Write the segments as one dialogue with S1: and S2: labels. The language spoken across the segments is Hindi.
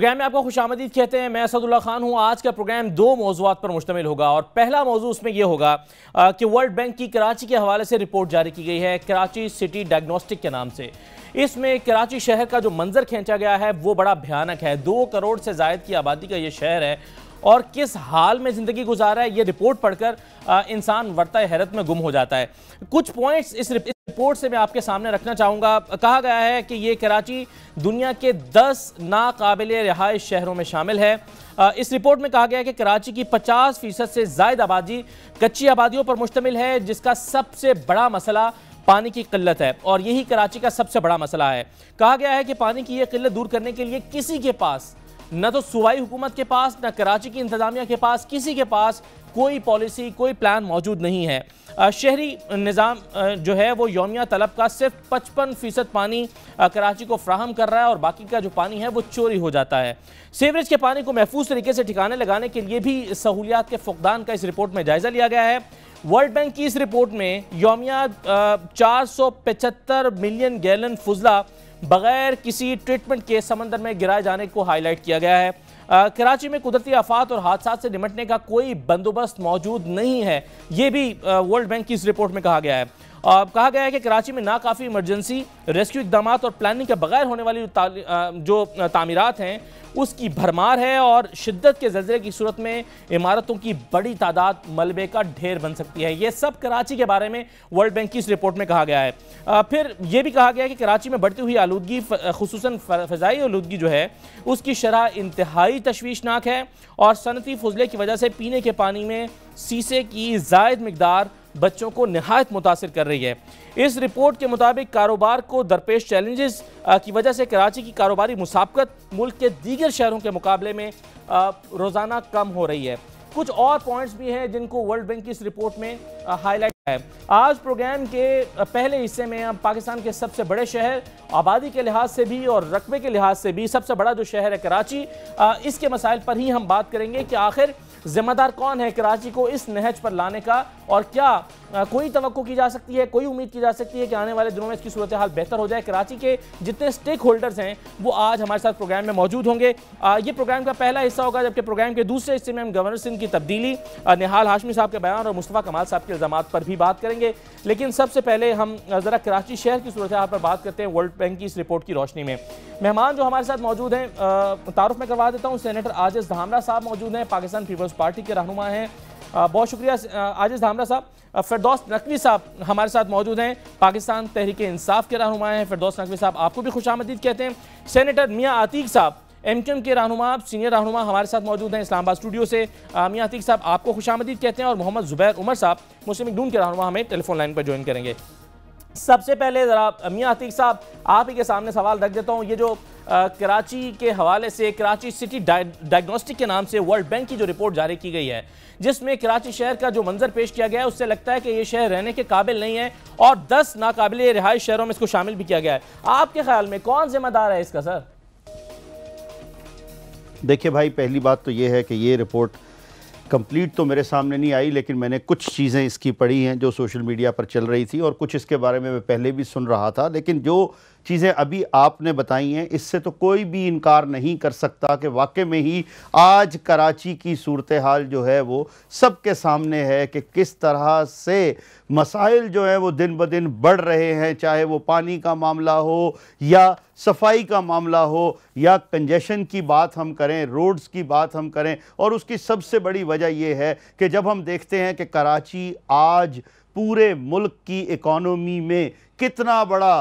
S1: प्रोग्राम में आपको खुश आमदीद कहते हैं मैं असदुल्ला खान हूं आज का प्रोग्राम दो मौजूद पर मुश्तमिल होगा और पहला मौजू उसमें यह होगा कि वर्ल्ड बैंक की कराची के हवाले से रिपोर्ट जारी की गई है कराची सिटी डायग्नोस्टिक के नाम से इसमें कराची शहर का जो मंजर खींचा गया है वो बड़ा भयानक है दो करोड़ से जायद की आबादी का ये शहर है और किस हाल में ज़िंदगी गुजारा है ये रिपोर्ट पढ़कर इंसान वर्ता हैरत में गुम हो जाता है कुछ पॉइंट्स इस रिपोर्ट से मैं आपके सामने रखना चाहूँगा कहा गया है कि ये कराची दुनिया के 10 नाकबिल रिहाइश शहरों में शामिल है इस रिपोर्ट में कहा गया है कि कराची की 50 फीसद से जायद आबादी कच्ची आबादियों पर मुश्तमिल है जिसका सबसे बड़ा मसला पानी की किल्लत है और यही कराची का सबसे बड़ा मसला है कहा गया है कि पानी की यह किल्लत दूर करने के लिए किसी के पास न तो सूबाई हुकूमत के पास न कराची की इंतजामिया के पास किसी के पास कोई पॉलिसी कोई प्लान मौजूद नहीं है शहरी निज़ाम जो है वो योमिया तलब का सिर्फ पचपन फ़ीसद पानी कराची को फ्राहम कर रहा है और बाकी का जो पानी है वो चोरी हो जाता है सीवरेज के पानी को महफूज तरीके से ठिकाने लगाने के लिए भी सहूलियात के फुकदान का इस रिपोर्ट में जायज़ा लिया गया है वर्ल्ड बैंक की इस रिपोर्ट में योमिया चार मिलियन गैलन फजला बगैर किसी ट्रीटमेंट के समंदर में गिराए जाने को हाईलाइट किया गया है कराची में कुदरती आफात और हादसा से निमटने का कोई बंदोबस्त मौजूद नहीं है ये भी वर्ल्ड बैंक की इस रिपोर्ट में कहा गया है और कहा गया है कि कराची में नाकाफ़ी इमरजेंसी रेस्क्यू इकदाम और प्लानिंग के बगैर होने वाली जो तामीरत हैं उसकी भरमार है और शिद्दत के जज़रे की सूरत में इमारतों की बड़ी तादाद मलबे का ढेर बन सकती है ये सब कराची के बारे में वर्ल्ड बैंक की इस रिपोर्ट में कहा गया है फिर यह भी कहा गया है कि कराची में बढ़ती हुई आलूगी खसूस फ़जाई आलूगी जो है उसकी शरह इंतहाई तशवीशनाक है और सनती फजले की वजह से पीने के पानी में शीशे की जायद मकदार बच्चों को नहायत मुतासर कर रही है इस रिपोर्ट के मुताबिक कारोबार को दरपेश चैलेंजेस की वजह से कराची की कारोबारी मुसाबकत मुल्क के दीगर शहरों के मुकाबले में रोज़ाना कम हो रही है कुछ और पॉइंट्स भी हैं जिनको वर्ल्ड बैंक की इस रिपोर्ट में हाईलाइट है आज प्रोग्राम के पहले हिस्से में हम पाकिस्तान के सबसे बड़े शहर आबादी के लिहाज से भी और रकबे के लिहाज से भी सबसे बड़ा जो शहर है कराची इसके मसाइल पर ही हम बात करेंगे कि आखिर जिम्मेदार कौन है कराची को इस नहज पर लाने का और क्या कोई तो की जा सकती है कोई उम्मीद की जा सकती है कि आने वाले दिनों में इसकी सूरत हाल बेहतर हो जाए कराची के जितने स्टेक होल्डर्स हैं वो आज हमारे साथ प्रोग्राम में मौजूद होंगे ये प्रोग्राम का पहला हिस्सा होगा जबकि प्रोग्राम के दूसरे हिस्से में हम गवर्नर सिंह की तब्दीली निहाल हाशमी साहब के बयान और मुस्तफ़ा कमाल साहब के इल्जाम पर भी बात करेंगे लेकिन सबसे पहले हम ज़रा कराची शहर की सूरत हाल पर बात करते हैं वर्ल्ड बैंक की इस रिपोर्ट की रोशनी में मेहमान जो हमारे साथ मौजूद हैं तारुफ में करवा देता हूँ सेनेटर आजिज धामरा साहब मौजूद हैं पाकिस्तान पीपल्स पार्टी के रहनुमा हैं बहुत शुक्रिया आजिज धामरा साहब फिरदौस नकवी साहब हमारे साथ मौजूद हैं पाकिस्तान तहरीक इंसाफ के रहनुमा हैं फिरदौस नकवी साहब आपको भी खुश आमदीद कहते हैं सैनीटर मियाँ आतीक साहब एम क्यू एम के रहनुमा सीनियर रहनुमा हमारे साथ मौजूद हैं इस्लामाबाद स्टूडियो से मियाँ आतीक साहब आपको खुश आमदीद कहते हैं और मोहम्मद जुबैर उमर साहब मुस्लिम डून के रहनुमा हमें टेलीफोन लाइन पर ज्वाइन करेंगे सबसे पहले ज़रा मियाँ आतीक साहब आप ही के सामने सवाल रख देता हूँ ये जो कराची के हवाले से कराची सिटी डायग्नोस्टिक के नाम से वर्ल्ड बैंक की जो रिपोर्ट जारी की गई है जिसमें कराची शहर का जो मंजर पेश किया गया है उससे लगता है कि ये शहर रहने के काबिल नहीं है और दस नाकबिल रिहायश शहरों में इसको शामिल भी किया गया है आपके ख्याल में कौन जिम्मेदार है इसका सर
S2: देखिए भाई पहली बात तो ये है कि ये रिपोर्ट कंप्लीट तो मेरे सामने नहीं आई लेकिन मैंने कुछ चीज़ें इसकी पढ़ी हैं जो सोशल मीडिया पर चल रही थी और कुछ इसके बारे में मैं पहले भी सुन रहा था लेकिन जो चीज़ें अभी आपने बताई हैं इससे तो कोई भी इनकार नहीं कर सकता कि वाकई में ही आज कराची की सूरत हाल जो है वो सब के सामने है कि किस तरह से मसाइल जो हैं वो दिन ब दिन बढ़ रहे हैं चाहे वो पानी का मामला हो या सफाई का मामला हो या कंजेशन की बात हम करें रोड्स की बात हम करें और उसकी सबसे बड़ी वजह यह है कि जब हम देखते हैं कि कराची आज पूरे मुल्क की इकोनॉमी में कितना बड़ा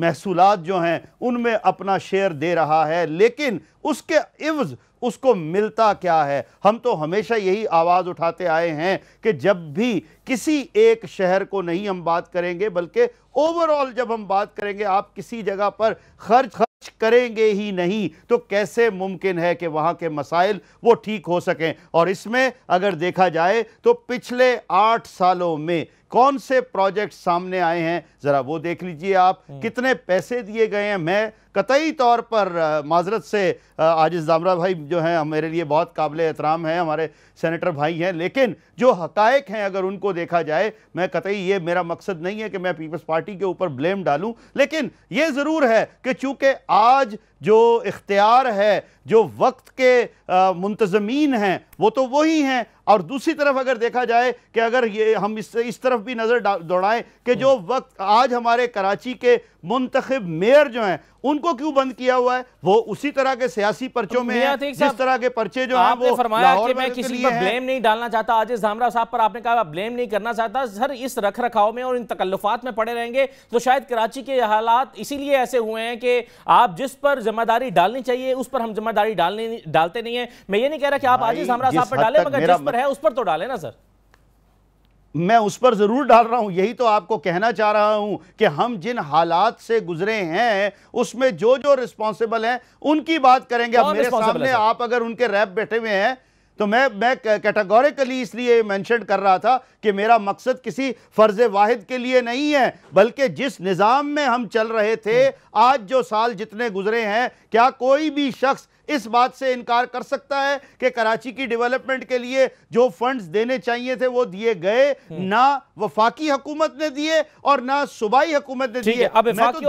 S2: महसूलत जो हैं उनमें अपना शेयर दे रहा है लेकिन उसके इवज़ उसको मिलता क्या है हम तो हमेशा यही आवाज़ उठाते आए हैं कि जब भी किसी एक शहर को नहीं हम बात करेंगे बल्कि ओवरऑल जब हम बात करेंगे आप किसी जगह पर खर्च खर्च करेंगे ही नहीं तो कैसे मुमकिन है कि वहाँ के मसाइल वो ठीक हो सकें और इसमें अगर देखा जाए तो पिछले आठ सालों में कौन से प्रोजेक्ट सामने आए हैं ज़रा वो देख लीजिए आप हम्म। कितने पैसे दिए गए हैं मैं कतई तौर पर माजरत से इस दामरा भाई जो हैं मेरे लिए बहुत काबिल एहतराम हैं हमारे सेनेटर भाई हैं लेकिन जो हकायक हैं अगर उनको देखा जाए मैं कतई ये मेरा मकसद नहीं है कि मैं पीपल्स पार्टी के ऊपर ब्लेम डालूं लेकिन ये ज़रूर है कि चूँकि आज जो इख्तियार है जो वक्त के मुंतजमीन हैं वो तो वही हैं और दूसरी तरफ अगर देखा जाए कि अगर ये हम इस इस तरफ भी नज़र दौड़ाएं कि जो हम्म। वक्त आज हमारे कराची के मुंतखब मेयर जो है उनको क्यों बंद किया हुआ है वो उसी तरह के सियासी पर्चों तो में है जिस तरह के पर्चे जो हैं वो फरमाया कि मैं किसी पर ब्लेम
S1: नहीं डालना चाहता आजिज धामरा साहब पर आपने कहा ब्लेम नहीं करना चाहता सर इस रख रखाव में और इन तकल्लुफात में पड़े रहेंगे तो शायद कराची के हालात इसीलिए ऐसे हुए हैं कि आप जिस पर जिम्मेदारी डालनी चाहिए उस पर हम जिम्मेदारी डालने डालते नहीं है मैं ये नहीं कह रहा कि आप आजिज धामरा साहब पर डालें मगर जिस पर है उस पर तो डालें ना सर
S2: मैं उस पर ज़रूर डाल रहा हूँ यही तो आपको कहना चाह रहा हूँ कि हम जिन हालात से गुजरे हैं उसमें जो जो रिस्पॉन्सिबल हैं उनकी बात करेंगे अब मेरे सामने आप अगर उनके रैप बैठे हुए हैं तो मैं मैं कैटेगोरिकली इसलिए मेंशन कर रहा था कि मेरा मकसद किसी फ़र्ज वाहिद के लिए नहीं है बल्कि जिस निज़ाम में हम चल रहे थे हम्म। आज जो साल जितने गुजरे हैं क्या कोई भी शख्स इस बात से इनकार कर सकता है कि कराची की डेवलपमेंट के लिए जो फंड्स देने चाहिए थे वो दिए गए हम्म। ना वफाकी हुकूमत ने दिए और ना सुबाई हुकूमत ने दिए अब वफाकी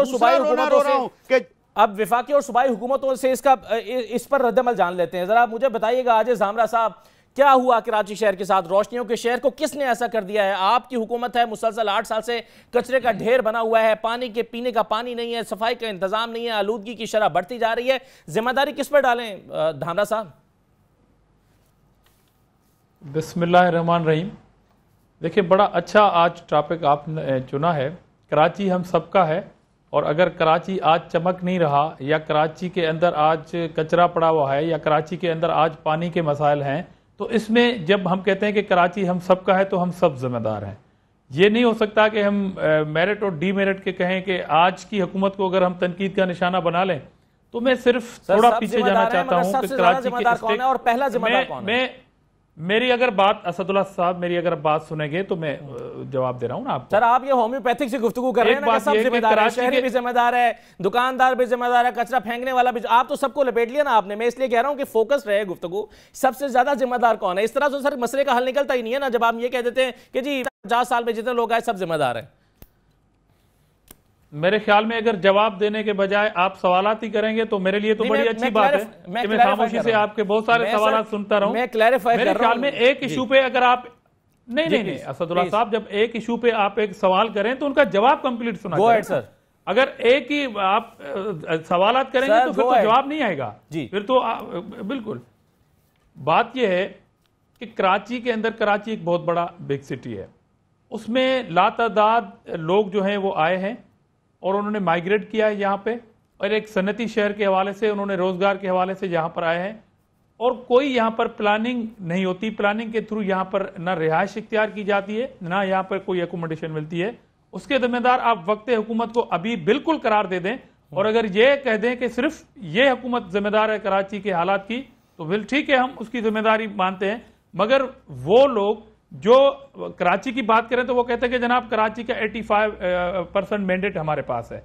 S1: तो अब विफाकी और सुबाई हुकूमतों से इसका इस पर रद्दमल जान लेते हैं जरा मुझे बताइएगा आज जामरा साहब क्या हुआ कराची शहर के साथ रोशनियों के शहर को किसने ऐसा कर दिया है आपकी हुकूमत है मुसलसल आठ साल से कचरे का ढेर बना हुआ है पानी के पीने का पानी नहीं है सफाई का इंतजाम नहीं है आलूदगी की शरह बढ़ती जा रही है जिम्मेदारी किस पर डालें धामरा साहब
S3: बसमान रहीम देखिए बड़ा अच्छा आज टॉपिक आपने चुना है कराची हम सबका है और अगर कराची आज चमक नहीं रहा या कराची के अंदर आज कचरा पड़ा हुआ है या कराची के अंदर आज पानी के मसाइल हैं तो इसमें जब हम कहते हैं कि कराची हम सबका है तो हम सब जिम्मेदार हैं ये नहीं हो सकता कि हम मेरिट और डी मेरिट के कहें कि आज की हुकूमत को अगर हम तनकीद का निशाना बना लें तो मैं सिर्फ थोड़ा पीछे जाना चाहता हूँ कि कराची के और पहला मैं मेरी अगर बात असदुल्ला साहब मेरी अगर बात सुनेंगे तो मैं जवाब दे रहा हूँ ना आप सर आप ये होम्योपैथिक से गुफ्तु कर रहे हैं ना सब जिम्मेदार है शहरी भी
S1: जिम्मेदार है दुकानदार भी जिम्मेदार है कचरा फेंकने वाला भी आप तो सबको लपेट लिया ना आपने मैं इसलिए कह रहा हूँ कि फोकस रहे गुफ्तु सबसे ज्यादा जिम्मेदार कौन है इस तरह से सर मसले का हल निकलता ही नहीं है ना जब आप ये कह देते हैं कि जी पचास साल में जितने लोग आए सब जिम्मेदार है
S3: मेरे ख्याल में अगर जवाब देने के बजाय आप सवाल ही करेंगे तो मेरे लिए तो बड़ी मैं, अच्छी मैं बात है कि मैं खामोशी से आपके बहुत सारे सवाल सुनता रहूं मैं क्लैरिफाई मेरे ख्याल में एक इशू पे अगर आप नहीं नहीं नहीं असदुल्ला साहब जब एक इशू पे आप एक सवाल करें तो उनका जवाब कंप्लीट सुना सर अगर एक ही आप सवाल करेंगे तो फिर तो जवाब नहीं आएगा जी फिर तो बिल्कुल बात यह है कि कराची के अंदर कराची एक बहुत बड़ा बिग सिटी है उसमें लातादाद लोग जो हैं वो आए हैं और उन्होंने माइग्रेट किया है यहाँ पे और एक सनती शहर के हवाले से उन्होंने रोज़गार के हवाले से यहाँ पर आए हैं और कोई यहाँ पर प्लानिंग नहीं होती प्लानिंग के थ्रू यहाँ पर ना रिहाइश इख्तियार की जाती है ना यहाँ पर कोई एकोमोडेशन मिलती है उसके जिम्मेदार आप वक्त हुकूमत को अभी बिल्कुल करार दे दें और अगर ये कह दें कि सिर्फ ये हुकूमत जिम्मेदार है कराची के हालात की तो बिल ठीक है हम उसकी जिम्मेदारी मानते हैं मगर वो लोग जो कराची की बात करें तो वो कहते हैं कि जनाब कराची का 85 परसेंट मैंडेट हमारे पास है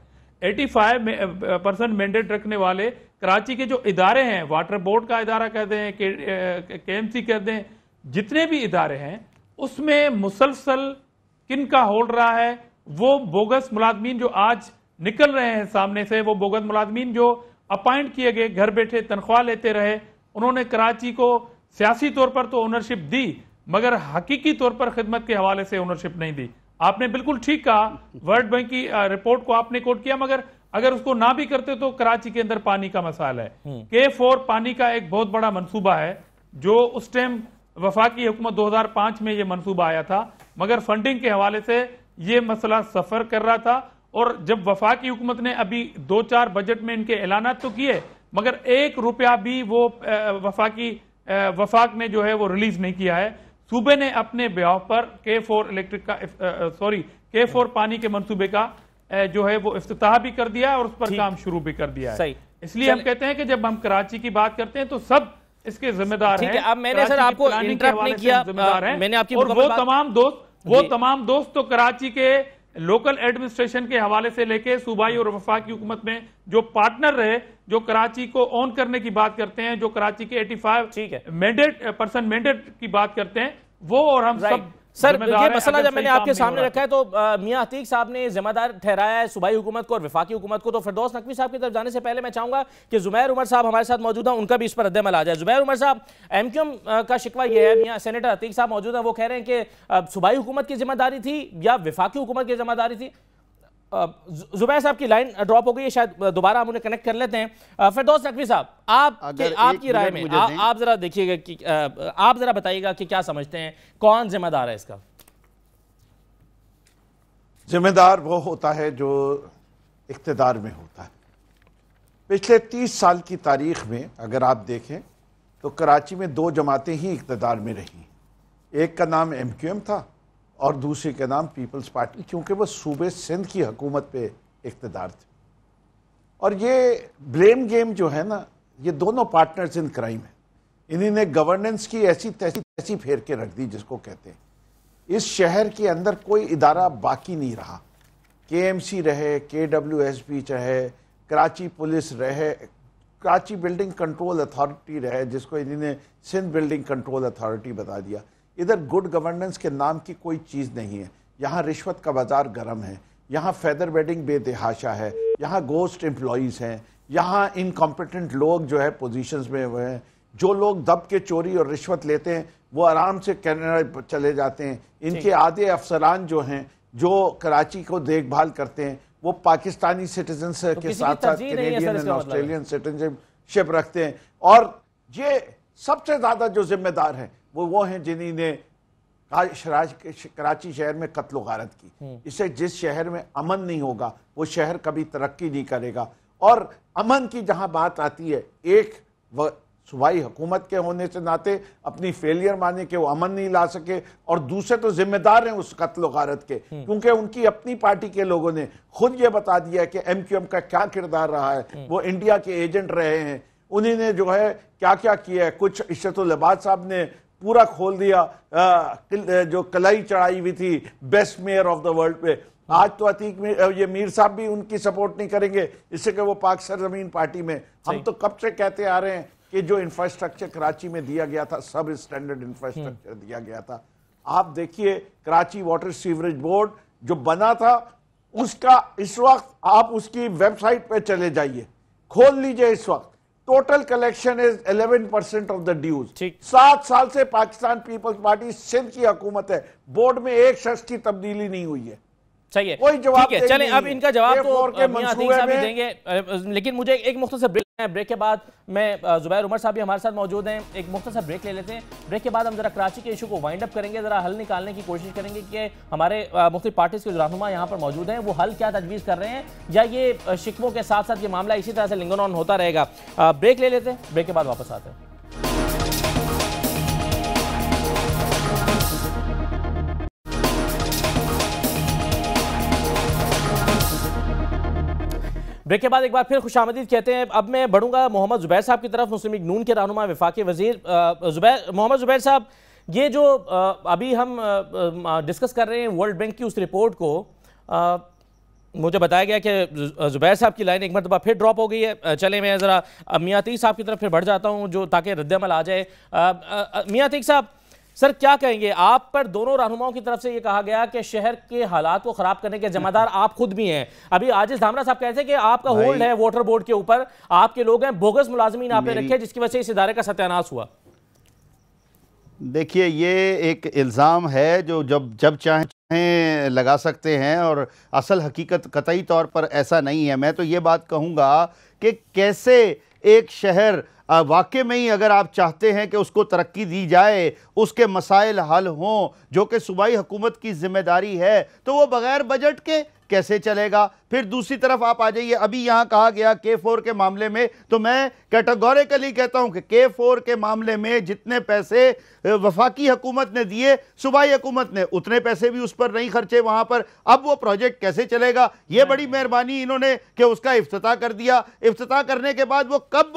S3: 85 परसेंट मैंडेट रखने वाले कराची के जो इदारे हैं वाटर बोर्ड का इदारा कहते हैं के एम सी कहते हैं जितने भी इदारे हैं उसमें मुसलसल किन का होल्ड रहा है वो बोगस मुलाजमीन जो आज निकल रहे हैं सामने से वो बोगस मुलाजमीन जो अपॉइंट किए गए घर बैठे तनख्वाह लेते रहे उन्होंने कराची को सियासी तौर पर तो ओनरशिप दी मगर हकीकी तौर पर खिदमत के हवाले से ओनरशिप नहीं दी आपने बिल्कुल ठीक कहा वर्ल्ड बैंक की रिपोर्ट को आपने कोट किया मगर अगर उसको ना भी करते तो कराची के अंदर पानी का मसाला है के हम्म। फोर पानी का एक बहुत बड़ा मनसूबा है जो उस टाइम वफाकी हुकूमत 2005 में यह मनसूबा आया था मगर फंडिंग के हवाले से यह मसला सफर कर रहा था और जब वफाकी हुकूमत ने अभी दो चार बजट में इनके ऐलान तो किए मगर एक रुपया भी वो वफाकी वफाक ने जो है वो रिलीज नहीं किया है सूबे ने अपने ब्याह पर के फोर इलेक्ट्रिक का सॉरी के फोर पानी के मनसूबे का uh, जो है वो अफ्ताह भी कर दिया और उस पर काम शुरू भी कर दिया है इसलिए हम कहते हैं कि जब हम कराची की बात करते हैं तो सब इसके जिम्मेदार हैं अब मैंने सर आपको इंटरप्ट नहीं किया जिम्मेदार है मैंने आपकी वो तमाम दोस्त वो तमाम दोस्त तो कराची के लोकल एडमिनिस्ट्रेशन के हवाले से लेके सूबाई और वफा की हुकूमत में जो पार्टनर रहे जो कराची को ऑन करने की बात करते हैं जो कराची के 85 ठीक है मैंडेट परसेंट मैंडेट की बात करते हैं वो और हम सब सर ये मसला जब मैंने आपके सामने रखा
S1: है तो मियाँ अतीक साहब ने जिम्मेदार ठहराया है सूबाई हुकूमत को और विफाकी हुकूमत को तो फिरदौस नकवी साहब की तरफ जाने से पहले मैं चाहूंगा कि जुमैर उमर साहब हमारे साथ मौजूद है उनका भी इस पर रद्दमल आ जाए जुमैर उमर साहब एम क्यू एम का शिकवा यह है मियाँ सेनेटर अतीक साहब मौजूद है वो कह रहे हैं कि सूबाई हुकूमत की जिम्मेदारी थी या विफाकी हुकूमत की जिम्मेदारी थी जुबैर साहब की लाइन ड्रॉप हो गई है शायद दोबारा हम उन्हें कनेक्ट कर लेते हैं फिर दोस्त नकवी साहब आप आपकी राय में आ, आप जरा देखिएगा कि आप जरा बताइएगा कि क्या समझते हैं कौन जिम्मेदार है इसका
S4: जिम्मेदार वो होता है जो इकतदार में होता है पिछले तीस साल की तारीख में अगर आप देखें तो कराची में दो जमातें ही इकतदार में रही एक का नाम एम क्यू एम था और दूसरी के नाम पीपल्स पार्टी क्योंकि वह सूबे सिंध की हकूमत पे इकतदार थे और ये ब्लेम गेम जो है ना ये दोनों पार्टनर्स इन क्राइम है इन्हीं ने गवर्नेंस की ऐसी तैसी तैसी फेर के रख दी जिसको कहते हैं इस शहर के अंदर कोई इदारा बाकी नहीं रहा के एम सी रहे के डब्ल्यू एस पी रहे कराची पुलिस रहे कराची बिल्डिंग कंट्रोल अथॉरिटी रहे जिसको इन्हीं ने सिंध बिल्डिंग कंट्रोल अथॉरिटी बता दिया इधर गुड गवर्नेंस के नाम की कोई चीज़ नहीं है यहाँ रिश्वत का बाज़ार गर्म है यहाँ फेदर बेडिंग बेतहाशा है यहाँ गोस्ट एम्प्लॉज़ हैं यहाँ इनकॉम्पिटेंट लोग जो है पोजीशंस में हुए हैं जो लोग दब के चोरी और रिश्वत लेते हैं वो आराम से कैनेडा चले जाते हैं इनके आधे अफसरान जो हैं जो कराची को देखभाल करते हैं वो पाकिस्तानी सिटीजन तो के साथ साथ कैनेडियन एंड ऑस्ट्रेलियन सिटीजनशिप रखते हैं और ये सबसे ज्यादा जो जिम्मेदार है वो वो हैं जिन्होंने कराची शहर में कत्ल गारत की हम्म। इसे जिस शहर में अमन नहीं होगा वो शहर कभी तरक्की नहीं करेगा और अमन की जहाँ बात आती है एक व सूबाई हुकूमत के होने से नाते अपनी फेलियर माने के वो अमन नहीं ला सके और दूसरे तो जिम्मेदार हैं उस कत्ल गारत के हम्म। क्योंकि उनकी अपनी पार्टी के लोगों ने खुद ये बता दिया कि एम क्यू एम का क्या किरदार रहा है हम्म। वो इंडिया के एजेंट रहे हैं उन्हीं ने जो है क्या क्या किया है कुछ इशरत साहब ने पूरा खोल दिया आ, जो कलाई चढ़ाई हुई थी best mayor of the world पे आज तो अतीक में ये मीर साहब भी उनकी सपोर्ट नहीं करेंगे इससे कि वो पाक सरजमीन पार्टी में हम तो कब से कहते आ रहे हैं कि जो इंफ्रास्ट्रक्चर कराची में दिया गया था सब स्टैंडर्ड हम्म। इंफ्रास्ट्रक्चर दिया गया था आप देखिए कराची वाटर सीवरेज बोर्ड जो बना था उसका इस वक्त आप उसकी वेबसाइट पे चले जाइए खोल लीजिए इस वक्त total collection is 11 percent of the dues सात साल से पाकिस्तान पीपल्स पार्टी सिंध की हुकूमत है बोर्ड में एक शख्स की तब्दीली नहीं हुई है सही है कोई जवाब चले अब इनका जवाब तो के देंगे लेकिन मुझे एक मुख्तर ब्रेक के बाद
S1: मैं जुबैर उमर साहब भी हमारे साथ मौजूद हैं एक मुख्तर ब्रेक ले लेते हैं ब्रेक के बाद हम जरा कराची के इशू को वाइंड अप करेंगे जरा हल निकालने की कोशिश करेंगे कि हमारे मुख्तु पार्टीज़ के जो रहनुमा यहाँ पर मौजूद हैं वो हल क्या तजवीज़ कर रहे हैं या ये शिकवों के साथ साथ ये मामला इसी तरह से लिंगन ऑन होता रहेगा ब्रेक ले लेते हैं ब्रेक के बाद वापस आते हैं ब्रेक के बाद एक बार फिर खुश आमदीद कहते हैं अब मैं बढ़ूंगा मोहम्मद जुबैर साहब की तरफ मुस्लिम नून के रहनुमा वफाक वजीर जुबैर मोहम्मद जुबैर साहब ये जो अभी हम डिस्कस कर रहे हैं वर्ल्ड बैंक की उस रिपोर्ट को मुझे बताया गया कि जुबैर साहब की लाइन एक मरतबा फिर ड्रॉप हो गई है चले मैं ज़रा मियाँ साहब की तरफ फिर बढ़ जाता हूँ जो ताकि रद्दमल आ जाए मियाँ साहब सर क्या कहेंगे आप पर दोनों रहनुमाओं की तरफ से यह कहा गया कि शहर के हालात को खराब करने के जमादार आप खुद भी हैं अभी आजिज धामरा साहब कहते हैं कि आपका होल्ड है वोटर बोर्ड के ऊपर आपके लोग हैं बोगस मुलाजमीन आपने रखे जिसकी वजह से इस इदारे का सत्यानाश हुआ
S2: देखिए ये एक इल्ज़ाम है जो जब जब चाहे चाहे लगा सकते हैं और असल हकीकत कतई तौर पर ऐसा नहीं है मैं तो ये बात कहूँगा कि कैसे एक शहर वाकई में ही अगर आप चाहते हैं कि उसको तरक्की दी जाए उसके मसाइल हल हों जो कि सूबाई हुकूमत की जिम्मेदारी है तो वो बग़ैर बजट के कैसे चलेगा फिर दूसरी तरफ आप आ जाइए अभी यहां कहा गया के फोर के मामले में तो मैं कैटेगोरिकली कहता हूं कि के फोर के मामले में जितने पैसे वफाकी हुकूमत ने दिए सूबाई हुकूमत ने उतने पैसे भी उस पर नहीं खर्चे वहां पर अब वो प्रोजेक्ट कैसे चलेगा ये बड़ी मेहरबानी इन्होंने कि उसका अफ्ताह कर दिया अफ्ताह करने के बाद वो कब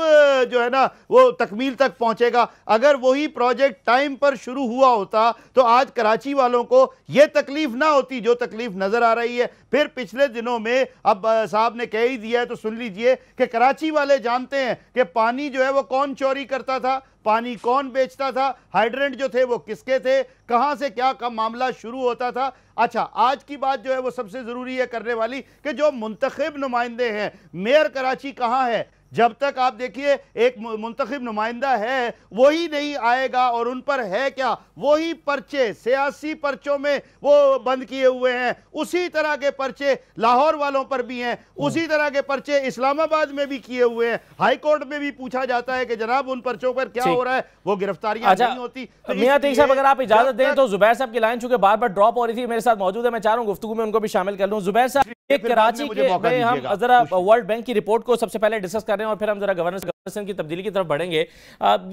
S2: जो है ना वो तकमील तक पहुंचेगा अगर वही प्रोजेक्ट टाइम पर शुरू हुआ होता तो आज कराची वालों को यह तकलीफ ना होती जो तकलीफ नज़र आ रही है फिर फिर पिछले दिनों में अब साहब ने कह ही दिया है तो सुन लीजिए कि कराची वाले जानते हैं कि पानी जो है वो कौन चोरी करता था पानी कौन बेचता था हाइड्रेंट जो थे वो किसके थे कहां से क्या का मामला शुरू होता था अच्छा आज की बात जो है वो सबसे ज़रूरी है करने वाली कि जो मुंतखब नुमाइंदे हैं मेयर कराची कहाँ है जब तक आप देखिए एक मुंतखब नुमाइंदा है वही नहीं आएगा और उन पर है क्या वही पर्चे सियासी पर्चों में वो बंद किए हुए हैं उसी तरह के पर्चे लाहौर वालों पर भी हैं हम्म। उसी तरह के पर्चे इस्लामाबाद में भी किए हुए हैं हाईकोर्ट में भी पूछा जाता है कि जनाब उन पर्चों पर क्या हो रहा है
S1: वो गिरफ्तारियां अच्छा, नहीं होती तो मियाँ साहब अगर आप इजाजत दें तो जुबैर साहब की लाइन चूंकि बार बार ड्रॉप हो रही थी मेरे साथ मौजूद है मैं चाह रहा हूँ गुफ्तु में उनको भी शामिल कर लूँ जुबैर साहब कराची के में हम जरा वर्ल्ड बैंक की रिपोर्ट को सबसे पहले डिस्कस कर रहे हैं और फिर हम जरा गवर्नर गवर्नेंस की तब्दीली की तरफ बढ़ेंगे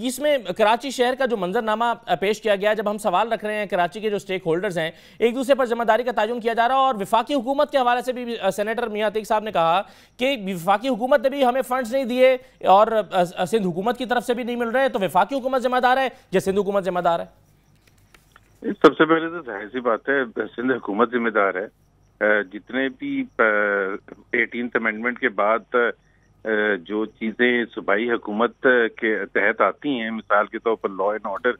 S1: इसमें कराची शहर का जो मंजरनामा पेश किया गया जब हम सवाल रख रहे हैं कराची के जो स्टेक होल्डर्स हैं एक दूसरे पर जिम्मेदारी का ताजुन किया जा रहा है और विफाकी हुकूमत के हवाले से भी सेनेटर मियाँ तक साहब ने कहा कि विफाकी हुकूमत ने भी हमें फंड नहीं दिए और सिंध हुकूमत की तरफ से भी नहीं मिल रहे तो विफाकी हुकूमत जिम्मेदार है या सिंध हुकूमत जिम्मेदार है
S5: सबसे पहले तो जाहिर सी बात है सिंध हुकूमत जिम्मेदार है जितने भी एटीन अमेंडमेंट के बाद जो चीज़ें सूबाई हुकूमत के तहत आती हैं मिसाल के तौर पर लॉ एंड ऑर्डर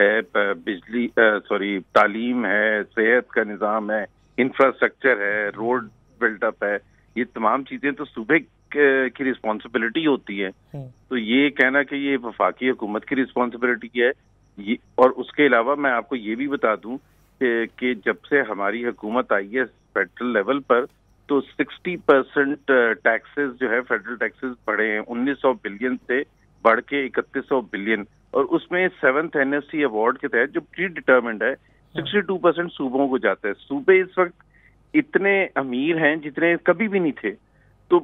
S5: है बिजली सॉरी तालीम है सेहत का निज़ाम है इंफ्रास्ट्रक्चर है रोड बिल्डअप है ये तमाम चीज़ें तो सूबे की रिस्पॉन्सिबिलिटी होती है हम्म। तो ये कहना कि ये वफाकी हुकूमत की रिस्पॉन्सिबिलिटी है ये और उसके अलावा मैं आपको ये भी बता दूं कि जब से हमारी हुकूमत आई है फेडरल लेवल पर तो 60 परसेंट टैक्सेस जो है फेडरल टैक्सेस बढ़े हैं 1900 बिलियन से बढ़ के इकतीस बिलियन और उसमें सेवन्थ सी अवार्ड के तहत जो प्री डिटर्मेंट है 62 परसेंट सूबों को जाता है सूबे इस वक्त इतने अमीर हैं जितने कभी भी नहीं थे तो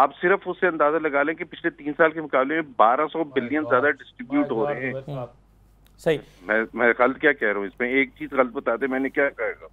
S5: आप सिर्फ उससे अंदाजा लगा लें कि पिछले तीन साल के मुकाबले में 1200 बिलियन ज्यादा डिस्ट्रीब्यूट हो रहे हैं सही मैं मैं गलत क्या कह रहा हूँ इसमें एक चीज गलत बता दे मैंने क्या कहेगा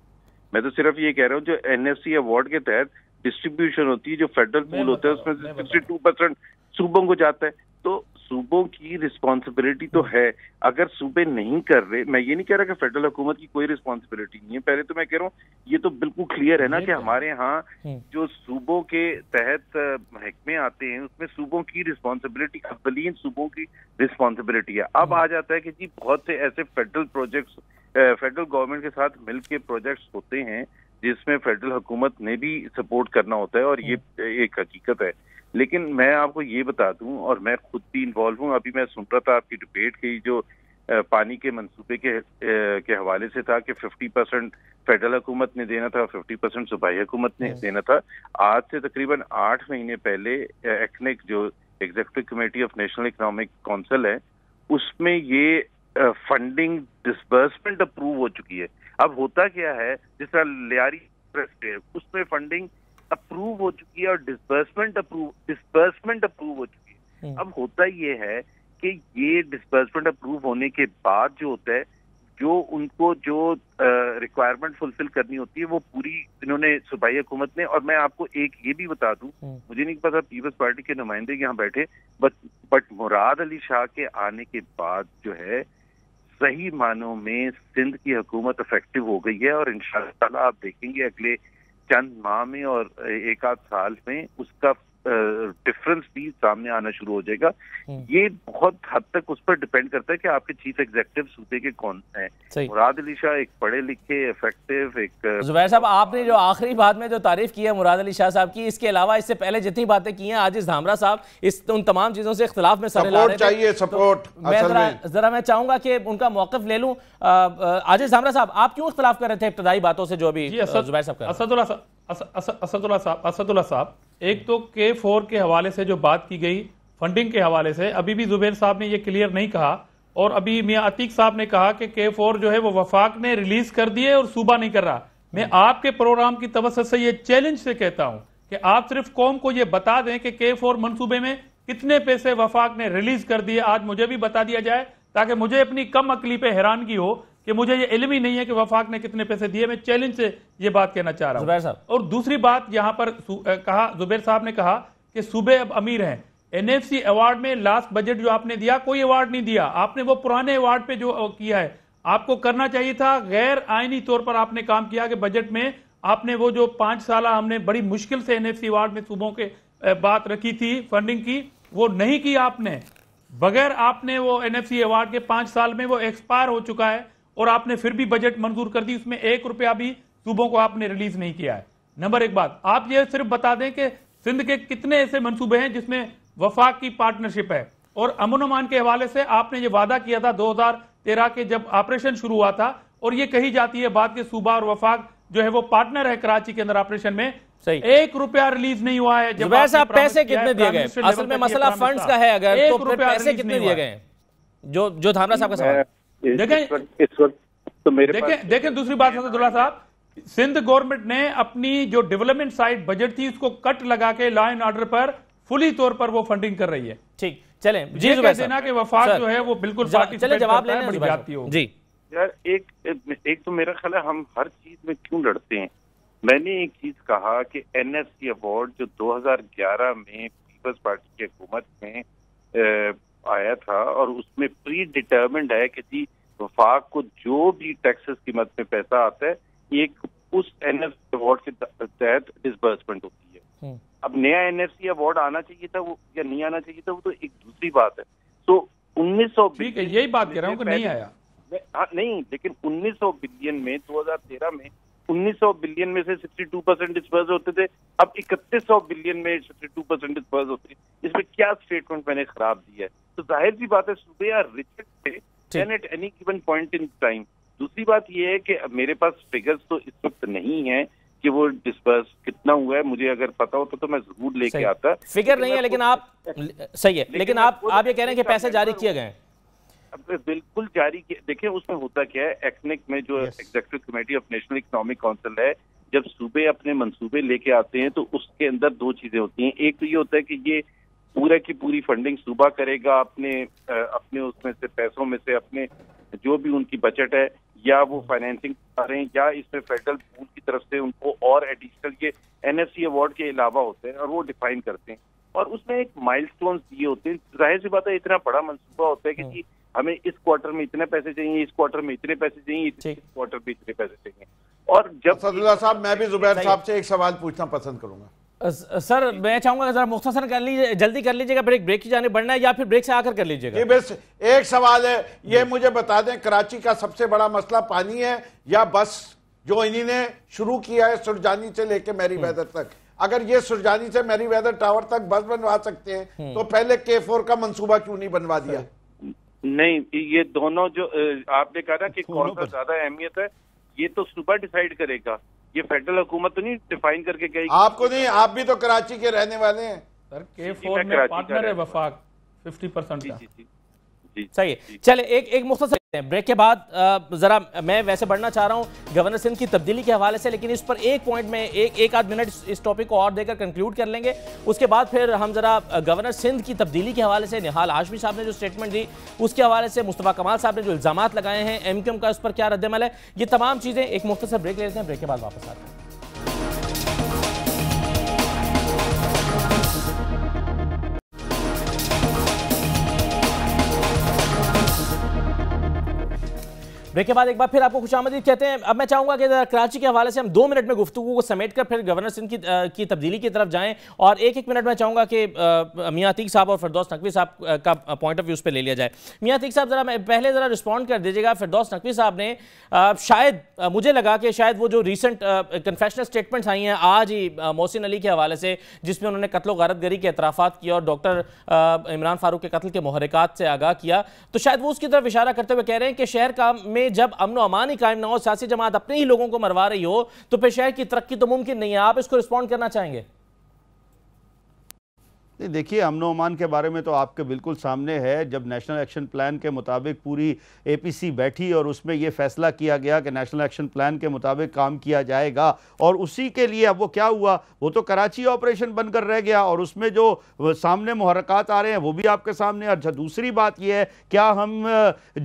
S5: मैं तो सिर्फ ये कह रहा हूँ जो सी अवार्ड के तहत डिस्ट्रीब्यूशन होती है जो फेडरल पूल होता है उसमें सिक्सटी टू परसेंट सूबों को जाता है तो सूबों की रिस्पॉन्सिबिलिटी तो हम्म। है अगर सूबे नहीं कर रहे मैं ये नहीं कह रहा कि फेडरल हुकूमत की कोई रिस्पॉन्सिबिलिटी नहीं है पहले तो मैं कह रहा हूँ ये तो बिल्कुल क्लियर है ना कि तो हमारे यहाँ हम्म। जो सूबों के तहत महकमे आते हैं उसमें सूबों की रिस्पॉन्सिबिलिटी अवलीन सूबों की रिस्पॉन्सिबिलिटी है अब हम्म। आ जाता है कि जी बहुत से ऐसे फेडरल प्रोजेक्ट्स फेडरल गवर्नमेंट के साथ मिल के प्रोजेक्ट्स होते हैं जिसमें फेडरल हुकूमत ने भी सपोर्ट करना होता है और ये हम्म। एक हकीकत है लेकिन मैं आपको ये बता दूं और मैं खुद भी इन्वॉल्व हूं अभी मैं सुन रहा था आपकी डिबेट की जो पानी के मंसूबे के के हवाले से था कि 50 परसेंट फेडरल हुकूमत ने देना था 50 परसेंट सूबाई हुकूमत ने देना था आज से तकरीबन आठ महीने पहले एक्निक जो executive committee of national economic council है उसमें ये फंडिंग डिसबर्समेंट अप्रूव हो चुकी है अब होता क्या है जिस तरह लियारी उसमें फंडिंग अप्रूव हो चुकी है और डिसबर्समेंट अप्रूव डिसबर्समेंट अप्रूव हो चुकी है हम्म। अब होता ये है कि ये डिसबर्समेंट अप्रूव होने के बाद जो होता है जो उनको जो रिक्वायरमेंट फुलफिल करनी होती है वो पूरी इन्होंने सूबाई हुकूमत ने और मैं आपको एक ये भी बता दूं हम्म। मुझे नहीं पता पीपल्स पार्टी के नुमाइंदे यहाँ बैठे बट बट मुराद अली शाह के आने के बाद जो है सही मानों में सिंध की हुकूमत इफेक्टिव हो गई है और इन आप देखेंगे अगले चंद माह में और एक आध साल में उसका डिफरेंस भी सामने आना शुरू हो जाएगा हम्म। ये बहुत हद तक उस पर डिपेंड करता है कि आपके चीफ एग्जेक्टिव सूबे के कौन है मुराद अली शाह एक पढ़े लिखे इफेक्टिव एक जुबैर साहब
S1: आपने जो आखिरी बात में जो तारीफ की है मुराद अली शाह साहब की इसके अलावा इससे पहले जितनी बातें की हैं आज इस धामरा साहब इस उन तमाम चीजों से इख्तलाफ में सपोर्ट चाहिए
S4: तो सपोर्ट मैं
S1: जरा मैं चाहूंगा कि उनका मौकफ ले लूँ आज इस धामरा साहब
S3: आप क्यों इख्तलाफ कर रहे थे इब्तदाई बातों से जो भी जुबैर साहब का असदुल्ला साहब असदुल्ला साहब एक तो के फोर के हवाले से जो बात की गई फंडिंग के हवाले से अभी भी जुबेर साहब ने यह क्लियर नहीं कहा और अभी मियाँ अतीक साहब ने कहा कि के फोर जो है वो वफाक ने रिलीज कर दिए और सूबा नहीं कर रहा मैं आपके प्रोग्राम की तवसत से यह चैलेंज से कहता हूं कि आप सिर्फ कौम को यह बता दें कि के फोर मनसूबे में कितने पैसे वफाक ने रिलीज कर दिए आज मुझे भी बता दिया जाए ताकि मुझे अपनी कम अकली पे हैरानगी हो कि मुझे ये इलम ही नहीं है कि वफाक ने कितने पैसे दिए मैं चैलेंज से ये बात कहना चाह रहा हूँ और दूसरी बात यहाँ पर कहा जुबैर साहब ने कहा कि सूबे अब अमीर हैं एनएफसी अवार्ड में लास्ट बजट जो आपने दिया कोई अवार्ड नहीं दिया आपने वो पुराने अवार्ड पे जो किया है आपको करना चाहिए था गैर आयनी तौर पर आपने काम किया कि बजट में आपने वो जो पांच साल हमने बड़ी मुश्किल से एनएफसी अवार्ड में सूबों के बात रखी थी फंडिंग की वो नहीं की आपने बगैर आपने वो एनएफसी अवार्ड के पांच साल में वो एक्सपायर हो चुका है और आपने फिर भी बजट मंजूर कर दी उसमें एक रुपया भी सूबों को आपने रिलीज नहीं किया है नंबर एक बात आप ये सिर्फ बता दें कि सिंध के कितने ऐसे मंसूबे हैं जिसमें वफाक की पार्टनरशिप है और अमन अमान के हवाले से आपने ये वादा किया था 2013 के जब ऑपरेशन शुरू हुआ था और ये कही जाती है बात के सूबा और वफाक जो है वो पार्टनर है कराची के अंदर ऑपरेशन में सही एक रुपया रिलीज नहीं हुआ है जब साहब पैसे कितने दिए गए असल में मसला फंड्स का है अगर तो एक तो पैसे कितने दिए गए जो जो धामना साहब का सवाल देखें
S5: इस वक्त तो मेरे देखें पास
S3: देखें दूसरी बात अब्दुल्ला साहब सिंध गवर्नमेंट ने अपनी जो डेवलपमेंट साइड बजट थी उसको कट लगा के लॉ एंड ऑर्डर पर फुली तौर पर वो फंडिंग कर रही है ठीक चले जी कह देना कि वफाक जो है वो बिल्कुल चले जवाब लेने बड़ी जाती हो जी यार एक एक
S5: तो मेरा ख्याल है हम हर चीज में क्यों लड़ते हैं मैंने एक चीज कहा कि एनएफसी अवार्ड जो 2011 में पीपल्स पार्टी की हुकूमत में आया था और उसमें प्री डिटर्मेंड है कि जी वफाक को जो भी टैक्सेस कीमत में पैसा आता है एक उस एन एफ अवार्ड के तहत डिसबर्समेंट होती है हम्म। अब नया एन एफ सी अवार्ड आना चाहिए था वो या नहीं आना चाहिए था वो तो एक दूसरी बात है तो
S3: उन्नीस सौ ठीक है यही बात कर रहा हूँ नहीं आया
S5: हाँ नहीं लेकिन 1900 बिलियन में 2013 में 1900 बिलियन में से 62 परसेंट डिस्पर्स होते थे अब इकतीस बिलियन में 62 परसेंट डिस्पर्स होते हैं इसमें क्या स्टेटमेंट मैंने खराब दिया है तो जाहिर सी बात है सूबे आर रिचेड थे and at any given point in time दूसरी बात यह है कि मेरे पास फिगर्स तो इस वक्त नहीं है कि वो डिस्पर्स कितना हुआ है मुझे अगर पता होता तो मैं जरूर लेके आता फिगर नहीं है लेकिन आप
S1: सही है लेकिन आप आप ये कह रहे हैं कि पैसे जारी किए गए
S5: बिल्कुल जारी देखिए उसमें होता क्या है एक्निक में जो executive committee of national economic council है जब सूबे अपने मंसूबे लेके आते हैं तो उसके अंदर दो चीजें होती हैं एक तो ये होता है कि ये पूरे की पूरी फंडिंग सुबह करेगा अपने अपने उसमें से पैसों में से अपने जो भी उनकी बजट है या वो फाइनेंसिंग कर रहे हैं या इसमें फेडरल पूल की तरफ से उनको और एडिशनल ये एनएफसी अवार्ड e के अलावा होते हैं और वो डिफाइन करते हैं और उसमें एक स्टोन दिए होते हैं जाहिर सी बात है इतना बड़ा मनसूबा होता है कि हम्म। जी हमें इस क्वार्टर में इतने पैसे चाहिए इस क्वार्टर में इतने पैसे चाहिए इस क्वार्टर में
S4: इतने पैसे चाहिए और जब साहब मैं भी जुबैर साहब से एक सवाल पूछना पसंद करूंगा सर मैं चाहूंगा जरा मुख्तर कर लीजिए जल्दी कर लीजिएगा ब्रेक ब्रेक की जाने बढ़ना है या फिर ब्रेक से आकर कर लीजिएगा बस एक सवाल है ये मुझे बता दें कराची का सबसे बड़ा मसला पानी है या बस जो इन्हीं ने शुरू किया है सुरजानी से लेके मैरी हम्म। वेदर तक अगर ये सुरजानी से मैरी वेदर टावर तक बस बनवा सकते हैं हम्म। तो पहले के फोर का मनसूबा क्यों नहीं बनवा दिया
S5: नहीं ये दोनों जो आपने कहा ना कि कौन सा ज्यादा अहमियत है ये तो सुबह डिसाइड करेगा ये फेडरल हुकूमत तो नहीं डिफाइन करके गई आपको
S4: नहीं आप भी तो कराची के रहने वाले हैं सर के फोर में पार्टनर है वफाक 50 परसेंट
S1: सही चले एक एक मुख्तर ब्रेक के बाद ज़रा मैं वैसे बढ़ना चाह रहा हूँ गवर्नर सिंह की तब्दीली के हवाले से लेकिन इस पर एक पॉइंट में एक एक आध मिनट इस टॉपिक को और देकर कंक्लूड कर लेंगे उसके बाद फिर हम ज़रा गवर्नर सिंध की तब्दीली के हवाले से निहाल आशमी साहब ने जो स्टेटमेंट दी उसके हवाले से मुस्तफ़ा कमाल साहब ने जो इल्ज़ाम लगाए हैं एम का उस पर क्या रद्दमल है ये तमाम चीज़ें एक मुख्तर ब्रेक ले लेते हैं ब्रेक के बाद वापस आते हैं ब्रेक के बाद एक बार फिर आपको खुश आमदीद कहते हैं अब मैं चाहूंगा कि कराची के हवाले से हम दो मिनट में गुफ्तु को समेट कर फिर गवर्नर सिंह की की तब्दीली की तरफ जाएँ और एक एक मिनट में चाहूंगा कि मियाँ अतीक साहब और फिरदौस नकवी साहब का पॉइंट ऑफ व्यू उस पर ले लिया जाए मियाँ अतीक साहब ज़रा पहले ज़रा रिस्पॉन्ड कर दीजिएगा फिरदौस नकवी साहब ने आ, शायद मुझे लगा कि शायद वो जो रिसेंट कन्फेशनल स्टेटमेंट्स आई हैं आज ही मोहसिन अली के हवाले से जिसमें उन्होंने कत्लो गारतगरी के अतराफ़ा किया और डॉक्टर इमरान फारूक के कत्ल के महरिकात से आगाह किया तो शायद वो उसकी तरफ इशारा करते हुए कह रहे हैं कि शहर का में जब अमन अमान ही कायम ना हो सियासी जमात अपने ही लोगों को मरवा रही हो तो फिर शहर की तरक्की तो मुमकिन नहीं है आप इसको रिस्पॉन्ड करना चाहेंगे
S2: नहीं देखिए अमन अमान के बारे में तो आपके बिल्कुल सामने है जब नेशनल एक्शन प्लान के मुताबिक पूरी एपीसी बैठी और उसमें ये फैसला किया गया कि नेशनल एक्शन प्लान के मुताबिक काम किया जाएगा और उसी के लिए अब वो क्या हुआ वो तो कराची ऑपरेशन बनकर रह गया और उसमें जो सामने मुहरक़ात आ रहे हैं वो भी आपके सामने अच्छा दूसरी बात यह है क्या हम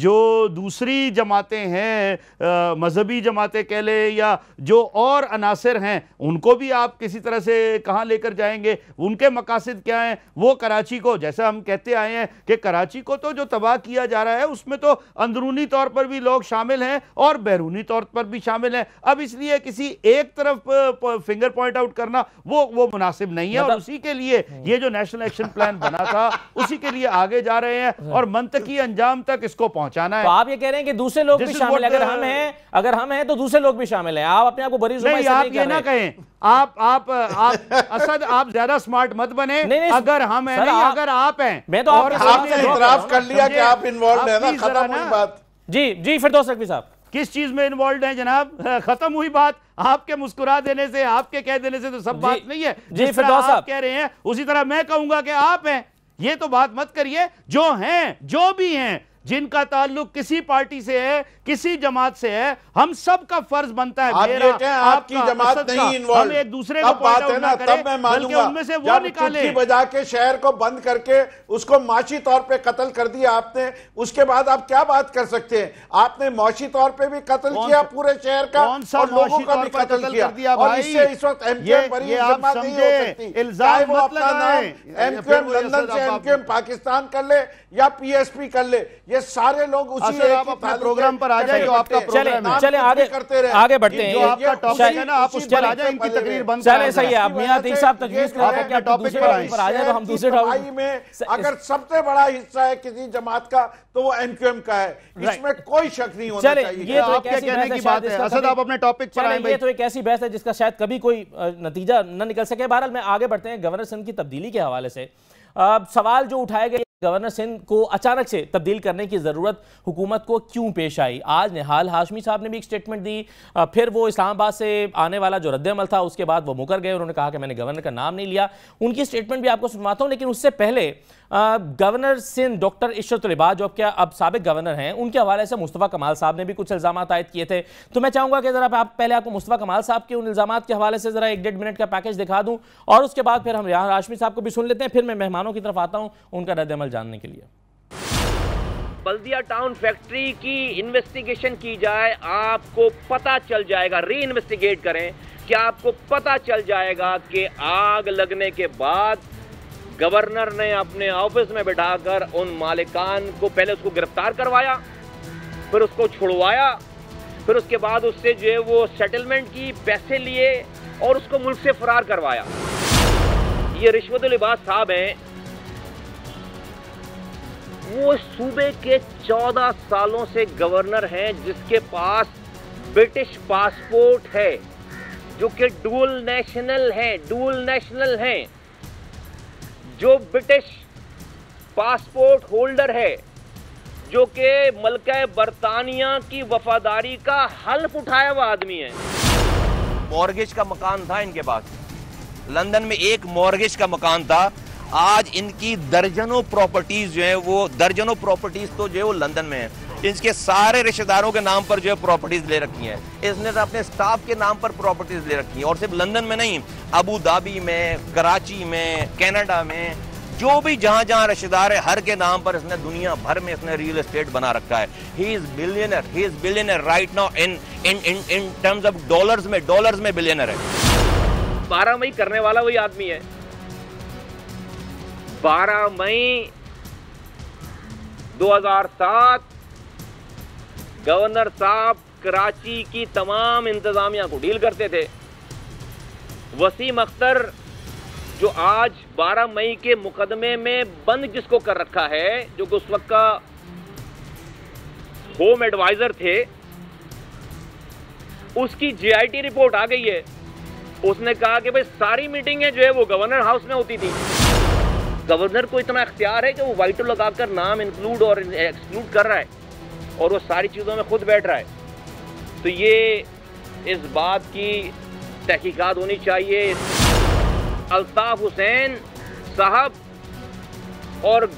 S2: जो दूसरी जमातें हैं मजहबी जमातें कह लें या जो और अनासर हैं उनको भी आप किसी तरह से कहाँ लेकर जाएंगे उनके मकासद क्या है वो कराची को जैसा हम कहते आए हैं कि कराची को तो जो तबाह किया जा रहा है उसमें तो अंदरूनी तौर पर भी लोग शामिल हैं और बैरूनी तौर पर भी शामिल हैं अब इसलिए किसी एक तरफ फिंगर पॉइंट आउट करना वो वो मुनासिब नहीं है और मतलब उसी के लिए ये जो नेशनल एक्शन प्लान बना था उसी के लिए आगे जा रहे हैं हाँ। और
S1: मंतकी अंजाम तक इसको पहुंचाना है तो आप ये कह रहे हैं कि दूसरे लोग भी शामिल अगर uh, हम हैं अगर हम हैं तो दूसरे लोग भी शामिल हैं आप अपने आप को बरी आप ये ना कहें आप आप आप असद
S2: आप ज्यादा स्मार्ट मत बने नहीं, नहीं, अगर हम हैं नहीं, अगर आप हैं मैं तो आप आपने इतराफ कर लिया कि आप इन्वॉल्व हैं ना खत्म हुई बात जी जी दोस्त रखी साहब किस चीज में इन्वॉल्व हैं जनाब खत्म हुई बात आपके मुस्कुरा देने से आपके कह देने से तो सब बात नहीं है जी फिरदौस आप कह रहे हैं उसी तरह मैं कहूंगा कि आप हैं ये तो बात मत करिए जो हैं जो भी हैं जिनका ताल्लुक किसी पार्टी से है किसी जमात से है हम सब
S4: का फर्ज बनता है आप मेरा आपकी जमात नहीं हम एक दूसरे को बात है ना तब मैं मानूंगा उनमें से वो निकाले बजा के शहर को बंद करके उसको माशी तौर पे कत्ल कर दिया आपने उसके बाद आप क्या बात कर सकते हैं आपने मौशी तौर पे भी कत्ल किया पूरे शहर का और लोगों का भी कत्ल किया और इससे इस वक्त एमक्यूएम बड़ी जमात नहीं हो सकती इल्जाम मत लगाएं एमक्यूएम लंदन से एमक्यूएम पाकिस्तान कर ले या पीएसपी कर ले ये सारे लोग उसी आप अपने प्रोग्राम पर आ जाए जो आपका प्रोग्राम है चले आगे करते रहे आगे बढ़ते हैं आपका टॉपिक है ना आप उस पर आ जाए इनकी तकरीर बंद चले सही है आप मियां तीन साहब तजवीज कर रहे हैं क्या टॉपिक पर आ जाए तो हम दूसरे टॉपिक में अगर सबसे बड़ा हिस्सा है किसी जमात का तो वो एनक्यूएम का है इसमें कोई शक नहीं होना चाहिए ये तो आपके कहने की बात है असद आप अपने टॉपिक पर आए ये तो
S1: एक ऐसी बहस है जिसका शायद कभी कोई नतीजा न निकल सके बहरहाल मैं आगे बढ़ते हैं गवर्नर सिंह की तब्दीली के हवाले से सवाल जो उठाए गए गवर्नर सिंध को अचानक से तब्दील करने की ज़रूरत हुकूमत को क्यों पेश आई आज निहाल हाशमी साहब ने भी एक स्टेटमेंट दी फिर वो इस्लामाबाद से आने वाला जो रद्दमल था उसके बाद वो मुकर गए उन्होंने कहा कि मैंने गवर्नर का नाम नहीं लिया उनकी स्टेटमेंट भी आपको सुनवाता हूँ लेकिन उससे पहले गवर्नर सिंध डॉक्टर इशरत लिबाज जो क्या अब सबक गवर्नर हैं उनके हवाले से मुस्तफ़ा कमाल साहब ने भी कुछ इल्ज़ाम आयद किए थे तो मैं चाहूँगा कि ज़रा आप पहले आपको मुस्तफ़ा कमाल साहब के उन इल्ज़ाम के हवाले से ज़रा एक डेढ़ मिनट का पैकेज दिखा दूँ और उसके बाद फिर हम यहाँ हाशमी साहब को भी सुन लेते हैं फिर मैं मेहमानों की तरफ आता हूँ उनका रद्दमल जानने के लिए
S6: बल्दिया टाउन फैक्ट्री की इन्वेस्टिगेशन की जाए आपको पता चल जाएगा री इन्वेस्टिगेट करें क्या आपको पता चल जाएगा कि आग लगने के बाद गवर्नर ने अपने ऑफिस में बिठाकर उन मालिकान को पहले उसको गिरफ्तार करवाया फिर उसको छुड़वाया फिर उसके बाद उससे जो है वो सेटलमेंट की पैसे लिए और उसको मुल्क से फरार करवाया ये रिश्वत लिबास साहब हैं वो सूबे के 14 सालों से गवर्नर हैं जिसके पास ब्रिटिश पासपोर्ट है जो कि डूल नेशनल हैं डूल नेशनल हैं जो ब्रिटिश पासपोर्ट होल्डर है जो कि मलका बरतानिया की वफादारी का हल्फ उठाया हुआ आदमी है मॉर्गेज का मकान था इनके पास लंदन में एक मॉर्गेज का मकान था आज इनकी दर्जनों प्रॉपर्टीज जो है वो दर्जनों प्रॉपर्टीज तो जो है वो लंदन में है इसके सारे रिश्तेदारों के नाम पर जो है प्रॉपर्टीज ले रखी हैं इसने तो अपने स्टाफ के नाम पर प्रॉपर्टीज ले रखी हैं और सिर्फ लंदन में नहीं अबू धाबी में कराची में कनाडा में जो भी जहां जहां रिश्तेदार है हर के नाम पर इसने दुनिया भर में इसने रियल एस्टेट बना रखा है he is billionaire he is billionaire right now in in in in terms of dollars में डॉलर्स में बिलियनर है बारह मई करने वाला वही आदमी है 12 मई 2007 गवर्नर साहब कराची की तमाम इंतज़ामिया को डील करते थे वसीम अख्तर जो आज 12 मई के मुकदमे में बंद जिसको कर रखा है जो कि उस वक्त का होम एडवाइज़र थे उसकी जीआईटी रिपोर्ट आ गई है उसने कहा कि भाई सारी मीटिंगें जो है वो गवर्नर हाउस में होती थी गवर्नर को इतना अख्तियार है कि वो वाइटो लगाकर नाम इंक्लूड और एक्सक्लूड कर रहा है और वो सारी चीज़ों में खुद बैठ रहा है तो ये इस बात की तहकीकात होनी चाहिए अल्ताफ़ हुसैन साहब और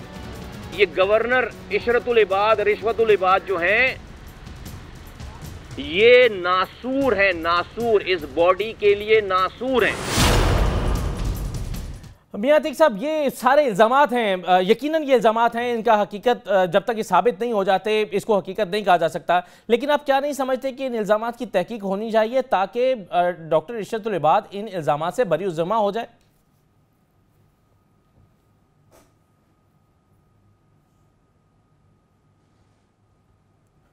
S6: ये गवर्नर इशरतुलबाद रिश्वतुलबाद जो हैं ये नासूर हैं नासूर इस बॉडी के लिए नासूर हैं
S1: मियाँ तक साहब ये सारे इल्ज़ाम हैं यकीनन ये इल्ज़ाम हैं इनका हकीकत जब तक ये साबित नहीं हो जाते इसको हकीकत नहीं कहा जा सकता लेकिन आप क्या नहीं समझते कि इन इल्ज़ाम की तहकीक होनी चाहिए ताकि डॉक्टर रिशतुलबाद इन इल्ज़ाम से बरी उजमा हो जाए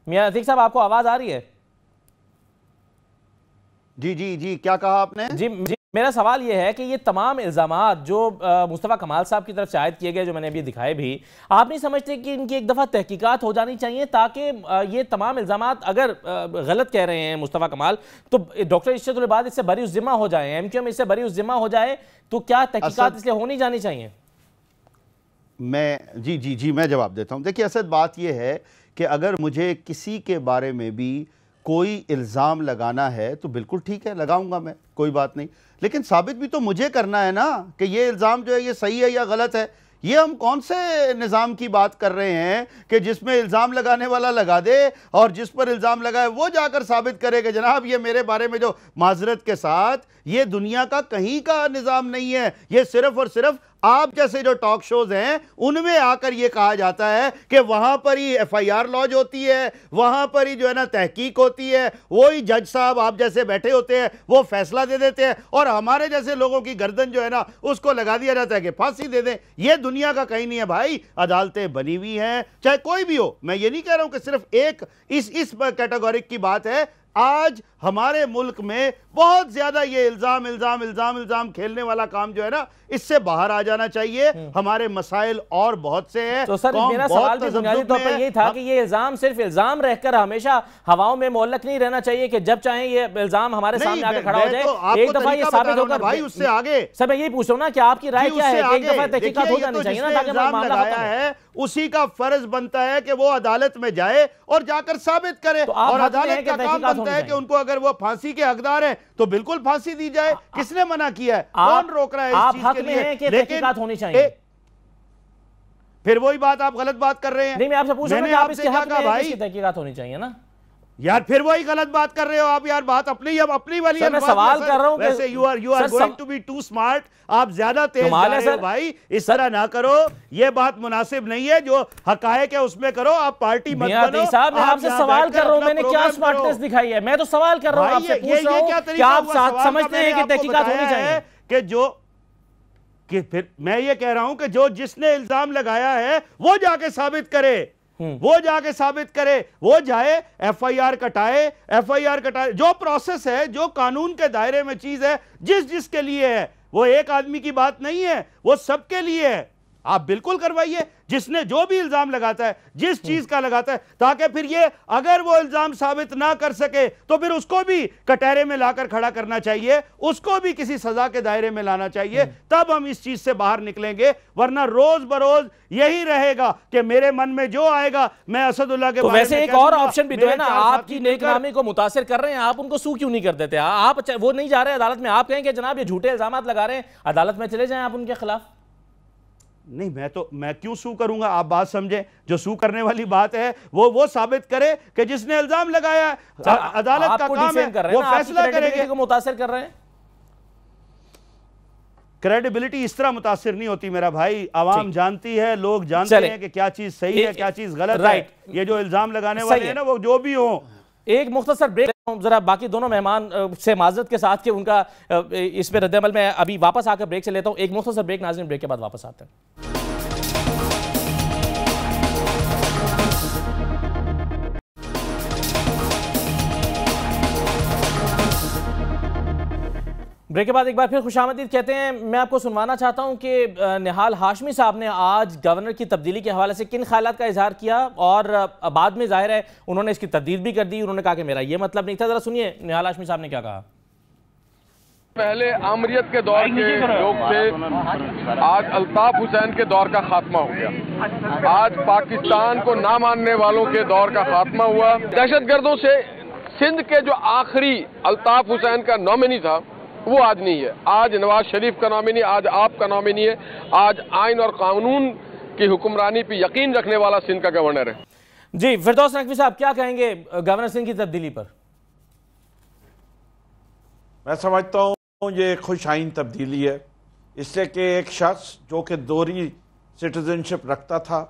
S1: मियाँ अतीक साहब आपको आवाज़ आ रही है जी जी जी क्या कहा आपने जी जी मेरा सवाल यह है कि ये तमाम इल्ज़ाम जो मुस्तफ़ा कमाल साहब की तरफ से आयद किए गए जो मैंने अभी दिखाए भी आप नहीं समझते कि इनकी एक दफ़ा तहकीकात हो जानी चाहिए ताकि ये तमाम इल्ज़ाम अगर गलत कह रहे हैं मुस्तफ़ा कमाल तो डॉक्टर बाद इससे बरी उजिमा हो जाए एम क्यू एम इससे बरी उजिमा हो जाए तो क्या तहकीकत इसलिए होनी जानी चाहिए
S2: मैं जी जी जी मैं जवाब देता हूँ देखिए असद बात यह है कि अगर मुझे किसी के बारे में भी कोई इल्ज़ाम लगाना है तो बिल्कुल ठीक है लगाऊंगा मैं कोई बात नहीं लेकिन साबित भी तो मुझे करना है ना कि ये इल्ज़ाम जो है ये सही है या गलत है ये हम कौन से निज़ाम की बात कर रहे हैं कि जिसमें इल्ज़ाम लगाने वाला लगा दे और जिस पर इल्ज़ाम लगाए वो जाकर साबित करे कि जनाब ये मेरे बारे में जो माजरत के साथ ये दुनिया का कहीं का निज़ाम नहीं है ये सिर्फ़ और सिर्फ आप जैसे जो टॉक शोज हैं उनमें आकर यह कहा जाता है कि वहां पर ही एफआईआर लॉज होती है वहां पर ही जो है ना तहकीक होती है वही जज साहब आप जैसे बैठे होते हैं वो फैसला दे देते हैं और हमारे जैसे लोगों की गर्दन जो है ना उसको लगा दिया जाता है कि फांसी दे दें यह दुनिया का कहीं नहीं है भाई अदालतें बनी हुई हैं चाहे कोई भी हो मैं ये नहीं कह रहा हूं कि सिर्फ एक इस इस कैटेगोरिक की बात है आज हमारे मुल्क में बहुत ज्यादा ये इल्जाम इल्जाम इल्जाम इल्जाम खेलने वाला काम जो है ना
S1: इससे बाहर आ जाना चाहिए हम्म। हमारे मसाइल और बहुत से हैं तो सर मेरा सवाल भी बुनियादी तौर पर यही था कि ये इल्जाम सिर्फ इल्जाम रहकर हमेशा हवाओं में मोलक नहीं रहना चाहिए कि जब चाहे ये इल्जाम हमारे सामने आकर खड़ा हो जाए तो एक दफा ये साबित होगा भाई उससे हम्म। आगे सर मैं यही पूछ रहा हूँ ना कि आपकी राय क्या है एक दफा तहकीकत हो तो चाहिए ना ताकि है उसी का फर्ज बनता
S2: है कि वो अदालत में जाए और जाकर साबित करे तो और अदालत का काम बनता है कि उनको अगर वो फांसी के हकदार हैं तो बिल्कुल फांसी दी जाए किसने मना किया है कौन रोक रहा है आप होनी चाहिए फिर वही बात आप गलत बात कर रहे हैं नहीं मैं आपसे पूछ रहा हूं भाई
S1: तहकीकात होनी चाहिए ना
S2: यार फिर वही गलत बात कर रहे हो आप यार बात अपनी अब अपनी वाली मैं सवाल कर रहा हूं वैसे you are you are going to be too smart आप ज्यादा तेज जा रहे हो भाई इस तरह ना करो ये बात मुनासिब नहीं है जो हकायक है उसमें करो आप पार्टी मत बनो साहब मैं आपसे सवाल कर रहा हूं मैंने क्या स्मार्टनेस दिखाई है मैं तो सवाल कर रहा हूं आपसे पूछ रहा हूं क्या आप समझते हैं कि तहकीकात होनी चाहिए कि जो कि फिर मैं ये कह रहा हूं कि जो जिसने इल्जाम लगाया है वो जाके साबित करे हम्म। वो जाके साबित करे वो जाए एफआईआर कटाए एफआईआर कटाए जो प्रोसेस है जो कानून के दायरे में चीज है जिस जिसके लिए है वो एक आदमी की बात नहीं है वो सबके लिए है आप बिल्कुल करवाइए जिसने जो भी इल्ज़ाम लगाता है जिस हम्म। चीज़ का लगाता है ताकि फिर ये अगर वो इल्ज़ाम साबित ना कर सके तो फिर उसको भी कटहरे में लाकर खड़ा करना चाहिए उसको भी किसी सज़ा के दायरे में लाना चाहिए हम्म। तब हम इस चीज़ से बाहर निकलेंगे वरना रोज़ बरोज़ यही रहेगा कि मेरे मन में जो
S1: आएगा मैं
S2: असदुल्ला के तो वैसे एक और ऑप्शन भी तो है ना आपकी नेकनामी
S1: को मुतासर कर रहे हैं आप उनको सू क्यों नहीं कर देते आप वो नहीं जा रहे अदालत में आप कहेंगे जनाब ये झूठे इल्ज़ाम लगा रहे हैं अदालत में चले जाए आप उनके खिलाफ नहीं मैं तो मैं क्यों सू करूंगा आप बात समझे जो सू
S2: करने वाली बात है वो वो साबित करे कि जिसने इल्जाम लगाया अच्छा, अदालत का काम है वो फैसला करेंगे को
S1: मुतासर कर रहे हैं
S2: क्रेडिबिलिटी इस तरह मुतासर नहीं होती मेरा भाई आवाम जानती है लोग जानते हैं कि क्या चीज सही है क्या चीज
S1: गलत है ये जो इल्जाम लगाने वाले हैं ना वो जो भी हो एक मुख्तसर ब्रेक ज़रा बाकी दोनों मेहमान से माजरत के साथ के उनका इस पर रद्दमल में अभी वापस आकर ब्रेक से लेता हूँ एक मुख्तर ब्रेक नाजिम ब्रेक के बाद वापस आते हैं ब्रेक के बाद एक बार फिर खुश कहते हैं मैं आपको सुनवाना चाहता हूं कि निहाल हाशमी साहब ने आज गवर्नर की तब्दीली के हवाले से किन ख्याल का इजहार किया और बाद में जाहिर है उन्होंने इसकी तब्दील भी कर दी उन्होंने कहा कि मेरा ये मतलब नहीं था ज़रा सुनिए निहाल हाशमी साहब ने क्या कहा
S5: पहले आमरीत के दौर के लोग थे आज अल्ताफ हुसैन के दौर का खात्मा हो गया आज पाकिस्तान को ना मानने वालों के दौर का खात्मा हुआ दहशत गर्दों से सिंध के जो आखिरी अल्ताफ हुसैन का नॉमिनी था वो आज नहीं है आज नवाज शरीफ का नाम ही नहीं आज आपका नाम ही नहीं है आज आइन और कानून की हुक्मरानी पर यकीन रखने वाला सिंध का गवर्नर
S4: है जी फिरदौस नकवी साहब क्या कहेंगे गवर्नर सिंह की तब्दीली पर मैं समझता हूँ ये खुश आइन तब्दीली है इससे कि एक शख्स जो कि दोहरी सिटीजनशिप रखता था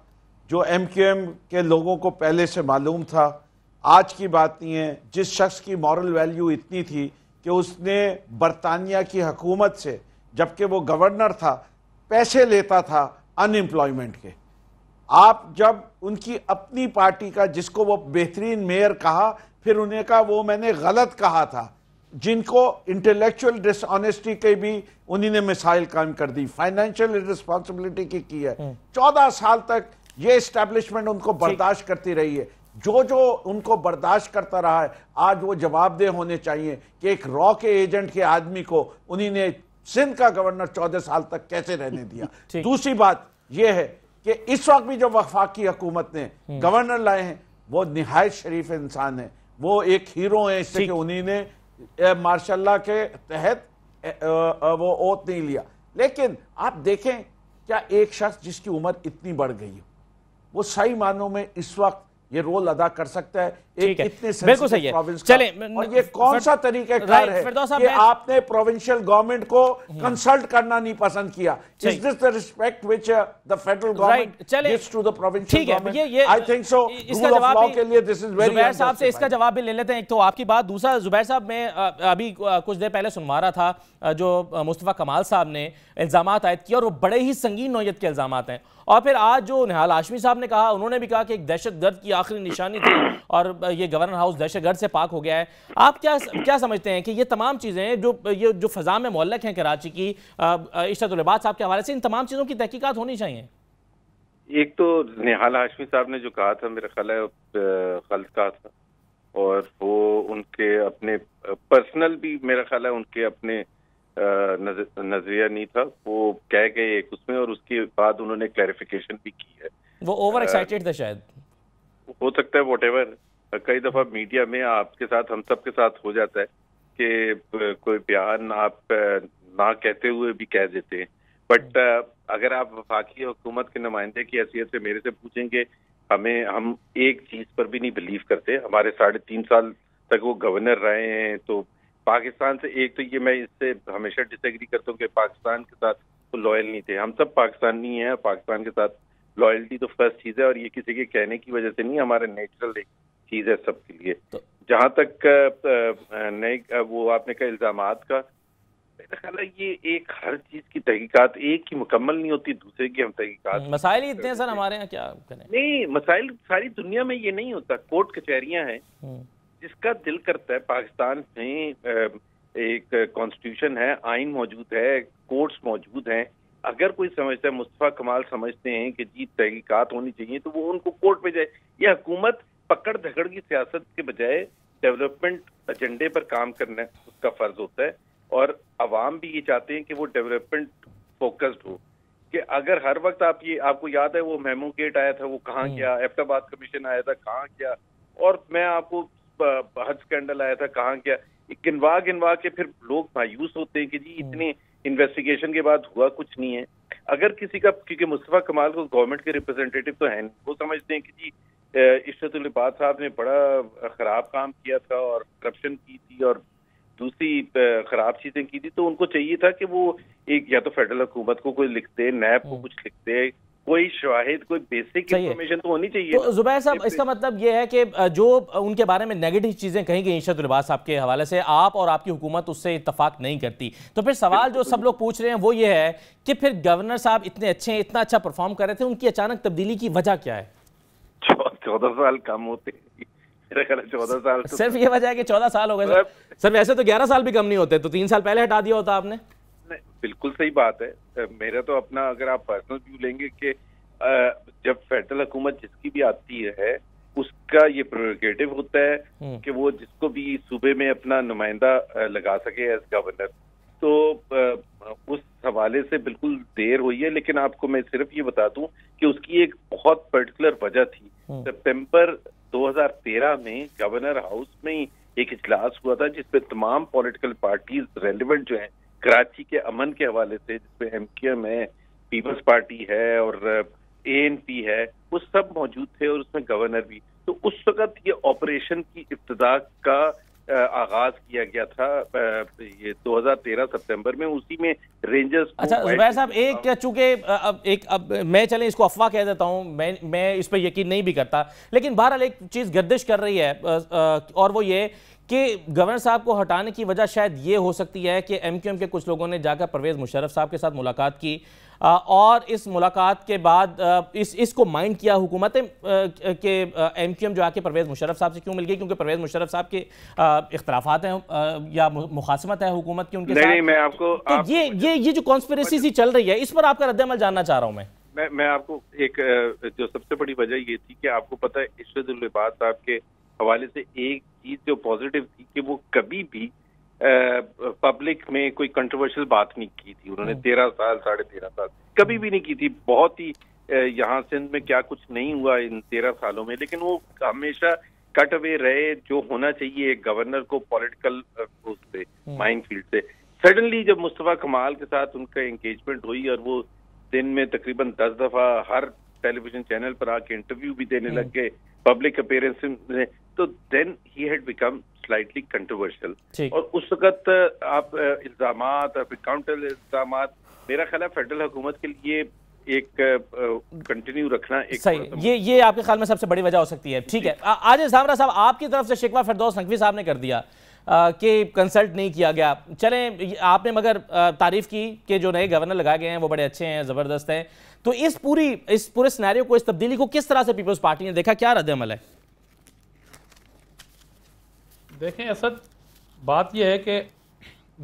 S4: जो एम क्यू एम के लोगों को पहले से मालूम था आज की बात नहीं है जिस शख्स की मॉरल वैल्यू इतनी थी कि उसने बरतानिया की हकूमत से जबकि वो गवर्नर था पैसे लेता था अनएम्प्लॉयमेंट के आप जब उनकी अपनी पार्टी का जिसको वो बेहतरीन मेयर कहा फिर उन्हें कहा वो मैंने गलत कहा था जिनको इंटेलेक्चुअल डिसऑनेस्टी के भी उन्हीं ने मिसाइल कायम कर दी फाइनेंशियल रिस्पॉन्सिबिलिटी की की है हम्म। चौदह साल तक ये इस्टेब्लिशमेंट उनको बर्दाश्त करती रही है जो जो उनको बर्दाश्त करता रहा है आज वो जवाबदेह होने चाहिए कि एक रॉ के एजेंट के आदमी को उन्हीं ने सिंध का गवर्नर चौदह साल तक कैसे रहने दिया दूसरी बात यह है कि इस वक्त भी जो वफाकी हुकूमत ने हम्म। गवर्नर लाए हैं वो नहायत शरीफ इंसान है वो एक हीरो हैं इससे कि उन्हीं ने मार्शाला के तहत वो ओत नहीं लिया लेकिन आप देखें क्या एक शख्स जिसकी उम्र इतनी बढ़ गई हो वो सही मानों में इस वक्त ये रोल अदा कर सकता है एक इतने बिल्कुल सही है चले और ये कौन सा तरीका कार है कि आपने प्रोविंशियल गवर्नमेंट को कंसल्ट हम्म। करना नहीं पसंद किया is this the respect which the federal government gives to the provincial government I think so इसका जवाब के लिए दिस इज वेरी जुबैर साहब से
S1: इसका जवाब भी ले लेते हैं एक तो आपकी बात दूसरा जुबैर साहब मैं अभी कुछ देर पहले सुनवा रहा था जो मुस्तफ़ा कमाल साहब ने इल्जाम आयद किए और वो बड़े ही संगीन नोयत के इल्जाम हैं और फिर आज जो निहाल आशमी साहब ने कहा उन्होंने भी कहा कि एक दहशत गर्द की आखिरी निशानी थी और ये गवर्नर हाउस दहशत गर्द से पाक हो गया है आप क्या क्या समझते हैं कि ये तमाम चीज़ें जो ये जो फजा में मोलक हैं कराची की इशतुलबाद साहब के हवाले से इन तमाम चीज़ों की तहकीकत होनी चाहिए
S5: एक तो निहाल हाशमी साहब ने जो कहा था मेरा ख्याल है गलत कहा था और वो उनके अपने पर्सनल भी मेरा ख्याल है उनके अपने नजरिया नहीं था वो कह गए एक उसमें और उसके बाद उन्होंने क्लैरिफिकेशन भी की है
S1: वो ओवर एक्साइटेड था शायद
S5: हो सकता है वॉट कई दफा मीडिया में आपके साथ हम सब के साथ हो जाता है कि कोई बयान आप ना कहते हुए भी कह देते हैं बट अगर आप वफाकी हुकूमत के नुमाइंदे की हैसियत से मेरे से पूछेंगे हमें हम एक चीज पर भी नहीं बिलीव करते हमारे साढ़े तीन साल तक वो गवर्नर रहे हैं तो पाकिस्तान से एक तो ये मैं इससे हमेशा डिसएग्री करता हूँ कि पाकिस्तान के साथ तो लॉयल नहीं थे हम सब पाकिस्तानी हैं पाकिस्तान के साथ लॉयल्टी तो फर्स्ट चीज़ है और ये किसी के कहने की वजह से नहीं हमारे नेचुरल एक चीज़ है सबके लिए तो, जहाँ तक नए वो आपने कहा इल्ज़ाम का मेरा ख्याल है ये एक हर चीज़ की तहकीकत एक ही मुकम्मल नहीं होती दूसरे की हम तहकीकत हम्म, मसाइल इतने सर हमारे यहाँ क्या करें नहीं मसाइल सारी दुनिया में ये नहीं होता कोर्ट कचहरियाँ हैं हम्म। जिसका दिल करता है पाकिस्तान में एक कॉन्स्टिट्यूशन है आइन मौजूद है कोर्ट्स मौजूद हैं अगर कोई समझता है मुस्तफ़ा कमाल समझते हैं कि जी तहकीकत होनी चाहिए तो वो उनको कोर्ट पे जाए यह हुकूमत पकड़ धकड़ की सियासत के बजाय डेवलपमेंट एजेंडे पर काम करना उसका फर्ज होता है और आवाम भी ये चाहते हैं कि वो डेवलपमेंट फोकस्ड हो कि अगर हर वक्त आप ये आपको याद है वो मेमो गेट आया था वो कहाँ हम्म। गया एफ्टाबाद कमीशन आया था कहाँ गया और मैं आपको हज स्कैंडल आया था कहाँ क्या गिनवा गिनवा के फिर लोग मायूस होते हैं कि जी हम्म। इतने इन्वेस्टिगेशन के बाद हुआ कुछ नहीं है अगर किसी का क्योंकि मुस्तफ़ा कमाल को गवर्नमेंट के रिप्रेजेंटेटिव तो है वो समझते हैं कि जी इशरतुल इबाद साहब ने बड़ा ख़राब काम किया था और करप्शन की थी और दूसरी ख़राब चीज़ें की थी तो उनको चाहिए था कि वो एक या तो फेडरल हुकूमत को कोई लिखते नैब को हम्म। कुछ लिखते कोई शवाहिद कोई बेसिक इन्फॉर्मेशन तो होनी चाहिए तो जुबैर साहब
S1: इसका मतलब यह है कि जो उनके बारे में नेगेटिव चीज़ें कही गई इशत लिबास साहब के हवाले से आप और आपकी हुकूमत उससे इतफाक नहीं करती तो फिर सवाल जो सब लोग पूछ रहे हैं वो ये है कि फिर गवर्नर साहब इतने अच्छे हैं इतना अच्छा परफॉर्म कर रहे थे उनकी अचानक तब्दीली की वजह क्या है
S5: चौदह साल कम होते चौदह साल तो- सिर्फ
S1: ये वजह है कि चौदह साल हो गए मतलब- सर वैसे तो ग्यारह साल भी कम नहीं होते तो तीन साल पहले हटा दिया होता आपने
S5: बिल्कुल सही बात है मेरा तो अपना अगर आप पर्सनल व्यू लेंगे कि जब फेडरल हुकूमत जिसकी भी आती है उसका ये प्रोरोगेटिव होता है हम्म। कि वो जिसको भी सूबे में अपना नुमाइंदा लगा सके एज गवर्नर तो उस हवाले से बिल्कुल देर हुई है लेकिन आपको मैं सिर्फ ये बता दूं कि उसकी एक बहुत पर्टिकुलर वजह थी हम्म। सितंबर 2013 में गवर्नर हाउस में एक इजलास हुआ था जिसमें तमाम पॉलिटिकल पार्टीज रेलिवेंट जो हैं कराची के अमन के हवाले से जिसमें एम के एम है पीपल्स पार्टी है और ए एन पी है वो सब मौजूद थे और उसमें गवर्नर भी तो उस वक्त ये ऑपरेशन की इब्तदा का आगाज किया गया था ये 2013 सितंबर में उसी में रेंजर्स अच्छा जुबैर साहब
S1: एक चूंकि अब एक अब मैं चले इसको अफवाह कह देता हूं मैं मैं इस पर यकीन नहीं भी करता लेकिन बहरहाल एक चीज़ गर्दिश कर रही है और वो ये कि गवर्नर साहब को हटाने की वजह शायद ये हो सकती है कि एमक्यूएम के कुछ लोगों ने जाकर परवेज़ मुशरफ साहब के साथ मुलाकात की और इस मुलाकात के बाद इस इसको माइंड किया हुकूमत के एम क्यू एम जो आके परवेज़ मुशरफ साहब से क्यों मिल गई क्योंकि परवेज़ मुशरफ साहब के इख्तलाफात हैं या मुखासमत है हुकूमत की उनके नहीं, साथ मैं
S4: आपको तो आप...
S1: ये ये ये जो कॉन्स्परेसी सी चल रही है इस पर आपका रद्दमल जानना चाह रहा हूँ मैं
S5: मैं मैं आपको एक जो सबसे बड़ी वजह ये थी कि आपको पता है इशरदुल्लबाद साहब के हवाले से एक चीज़ जो पॉजिटिव थी कि वो कभी भी पब्लिक में कोई कंट्रोवर्शियल बात नहीं की थी उन्होंने हम्म। तेरह साल साढ़े तेरह साल कभी भी नहीं की थी बहुत ही यहाँ सिंध में क्या कुछ नहीं हुआ इन तेरह सालों में लेकिन वो हमेशा कट अवे रहे जो होना चाहिए गवर्नर को पॉलिटिकल हम्म। से माइंड फील्ड से सडनली जब मुस्तफ़ा कमाल के साथ उनका एंगेजमेंट हुई और वो दिन में तकरीबन दस दफा हर टेलीविजन चैनल पर आके इंटरव्यू भी देने हम्म। लग गए पब्लिक अपेयरेंस में तो then he had become slightly controversial और उस वक्त आप इल्जाम और फिर काउंटर इल्जाम मेरा ख्याल है फेडरल हुकूमत के लिए एक कंटिन्यू रखना एक सही
S1: ये ये आपके ख्याल में सबसे बड़ी वजह हो सकती है ठीक है आज सामरा साहब आपकी तरफ से शिकवा फिरदौस नकवी साहब ने कर दिया कि कंसल्ट नहीं किया गया चलें आपने मगर तारीफ की कि जो नए गवर्नर लगाए गए हैं वो बड़े अच्छे हैं ज़बरदस्त हैं तो इस पूरी इस पूरे स्नैरियो को इस तब्दीली को किस तरह से पीपल्स पार्टी ने देखा
S3: क्या रद्द है देखें असद बात यह है कि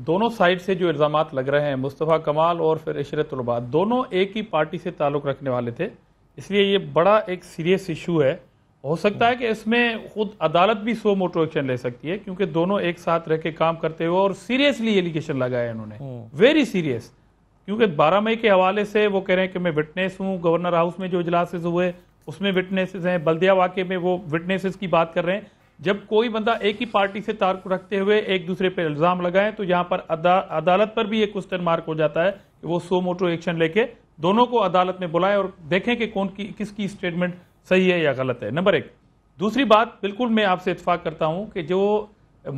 S3: दोनों साइड से जो इल्ज़ाम लग रहे हैं मुस्तफ़ा कमाल और फिर इशरत अलबा दोनों एक ही पार्टी से ताल्लुक़ रखने वाले थे इसलिए ये बड़ा एक सीरियस इशू है हो सकता है कि इसमें खुद अदालत भी सो मोटो एक्शन ले सकती है क्योंकि दोनों एक साथ रह के काम करते हुए और सीरियसली एलिगेशन लगाया इन्होंने वेरी हम्म। सीरियस क्योंकि 12 मई के हवाले से वो कह रहे हैं कि मैं विटनेस हूँ गवर्नर हाउस में जो इजलास हुए उसमें विटनेसेस हैं बल्दिया वाक़े में वो विटनेसेस की बात कर रहे हैं जब कोई बंदा एक ही पार्टी से तार रखते हुए एक दूसरे पर इल्ज़ाम लगाएं तो यहाँ पर अदा, अदालत पर भी एक क्वेश्चन मार्क हो जाता है कि वो सो मोटो एक्शन लेके दोनों को अदालत में बुलाए और देखें कि कौन की किसकी स्टेटमेंट सही है या गलत है नंबर एक दूसरी बात बिल्कुल मैं आपसे इतफाक़ करता हूँ कि जो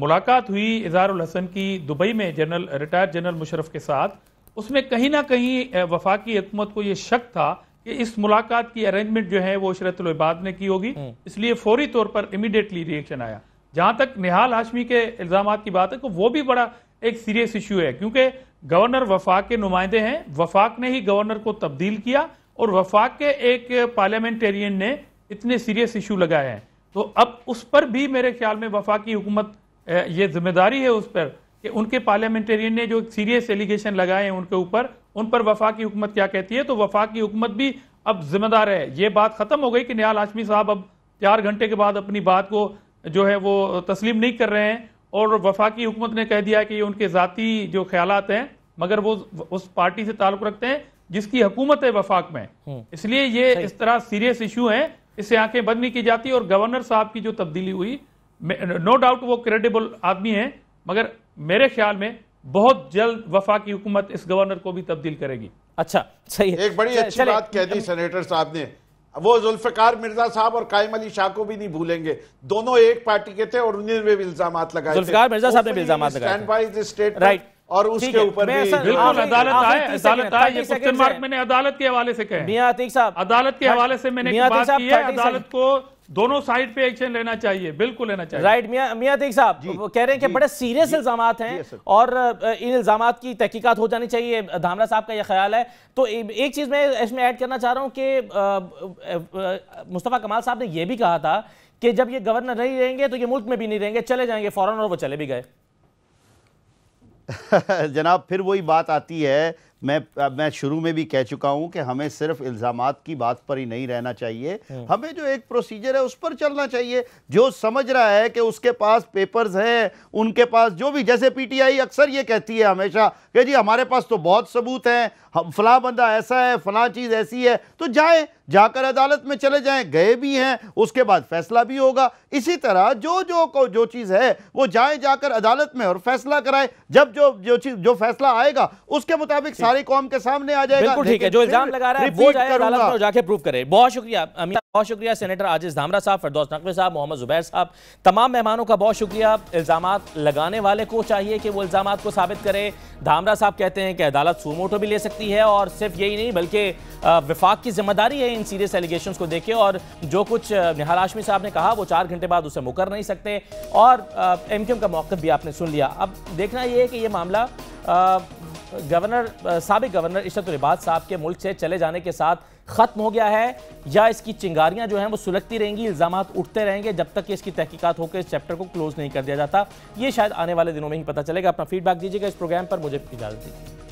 S3: मुलाकात हुई इजहार हसन की दुबई में जनरल रिटायर्ड जनरल मुशरफ के साथ उसमें कहीं ना कहीं वफाकी हुकूमत को यह शक था कि इस मुलाकात की अरेंजमेंट जो है वो शरतलबाद ने की होगी हम्म। इसलिए फौरी तौर पर इमीडिएटली रिएक्शन आया जहां तक निहाल हाशमी के इल्जाम की बात है तो वो भी बड़ा एक सीरियस इशू है क्योंकि गवर्नर वफाक के नुमाइंदे हैं वफाक ने ही गवर्नर को तब्दील किया और वफाक के एक पार्लियामेंटेरियन ने इतने सीरियस इशू लगाए हैं तो अब उस पर भी मेरे ख्याल में वफाकी हुकूमत ये जिम्मेदारी है उस पर कि उनके पार्लियामेंटेरियन ने जो सीरियस एलिगेशन लगाए हैं उनके ऊपर उन पर वफाक की हुकूमत क्या कहती है तो वफाक की हुकूमत भी अब जिम्मेदार है ये बात खत्म हो गई कि नयाल आशमी साहब अब चार घंटे के बाद अपनी बात को जो है वो तस्लीम नहीं कर रहे हैं और वफाकी हुकूमत ने कह दिया कि ये उनके ज़ाती जो ख्याल हैं मगर वो उस पार्टी से ताल्लुक रखते हैं जिसकी हुकूमत है वफाक में हम्म। इसलिए ये इस तरह सीरियस इशू है इससे आंखें बंद नहीं की जाती और गवर्नर साहब की जो तब्दीली हुई नो डाउट वो क्रेडिबल आदमी है मगर मेरे ख्याल में बहुत जल्द वफा की हुकूमत इस गवर्नर को भी तब्दील करेगी अच्छा सही है एक बड़ी अच्छी बात कह दी सेनेटर साहब ने वो जुल्फिकार मिर्जा साहब और कायम
S4: अली शाह को भी नहीं भूलेंगे दोनों एक पार्टी के थे और उन्हें भी इल्जाम लगाए जुल्फिकार मिर्जा साहब ने भी इल्जाम लगाए स्टेट राइट और उसके ऊपर बिल्कुल अदालत आए अदालत आए ये क्वेश्चन मार्क
S3: मैंने अदालत के हवाले से कहे मियां अतीक साहब अदालत के हवाले से मैंने बात की है अदालत को दोनों साइड पे एक्शन लेना चाहिए बिल्कुल लेना चाहिए राइट
S1: मिया मिया तेग साहब कह रहे हैं कि बड़े सीरियस इल्जाम हैं और इन इल्जाम की तहकीकत हो जानी चाहिए धामरा साहब का यह ख्याल है तो एक चीज़ मैं इसमें ऐड करना चाह रहा हूं कि मुस्तफ़ा कमाल साहब ने यह भी कहा था कि जब ये गवर्नर नहीं रहेंगे तो ये मुल्क में भी नहीं रहेंगे चले जाएंगे फॉरन और वो चले भी गए
S2: जनाब फिर वही बात आती है मैं मैं शुरू में भी कह चुका हूं कि हमें सिर्फ इल्ज़ाम की बात पर ही नहीं रहना चाहिए हम्म। हमें जो एक प्रोसीजर है उस पर चलना चाहिए जो समझ रहा है कि उसके पास पेपर्स हैं उनके पास जो भी जैसे पीटीआई अक्सर ये कहती है हमेशा कि जी हमारे पास तो बहुत सबूत हैं फला बंदा ऐसा है फला चीज़ ऐसी है तो जाए जाकर अदालत में चले जाएँ गए भी हैं उसके बाद फैसला भी होगा इसी तरह जो जो जो चीज़ है वो जाए जाकर अदालत में और फैसला कराए जब जो जो चीज़ जो फैसला आएगा उसके मुताबिक सारी कौम के सामने आ जाएगा बिल्कुल ठीक है जो इल्जाम लगा रहा है वो जाए अदालत में
S1: जाके प्रूव करे बहुत शुक्रिया अमीर बहुत शुक्रिया सेनेटर आजिज धामरा साहब फिरदौस नकवी साहब मोहम्मद जुबैर साहब तमाम मेहमानों का बहुत शुक्रिया इल्जाम लगाने वाले को चाहिए कि वो इल्जाम को साबित करे धामरा साहब कहते हैं कि अदालत सुमोटो भी ले सकती है और सिर्फ यही नहीं बल्कि विफाक की जिम्मेदारी है इन सीरियस एलिगेशन को देखे और जो कुछ निहाल आशमी साहब ने कहा वो चार घंटे बाद उसे मुकर नहीं सकते और एम का मौक़ भी आपने सुन लिया अब देखना ये है कि ये मामला गवर्नर सबक गवर्नर इशरत रिबाद साहब के मुल्क से चले जाने के साथ ख़त्म हो गया है या इसकी चिंगारियां जो हैं वो सुलगती रहेंगी इल्ज़ाम उठते रहेंगे जब तक कि इसकी तहकीकात होकर इस चैप्टर को क्लोज़ नहीं कर दिया जाता ये शायद आने वाले दिनों में ही पता चलेगा अपना फीडबैक दीजिएगा इस प्रोग्राम पर मुझे इजाज़त दीजिए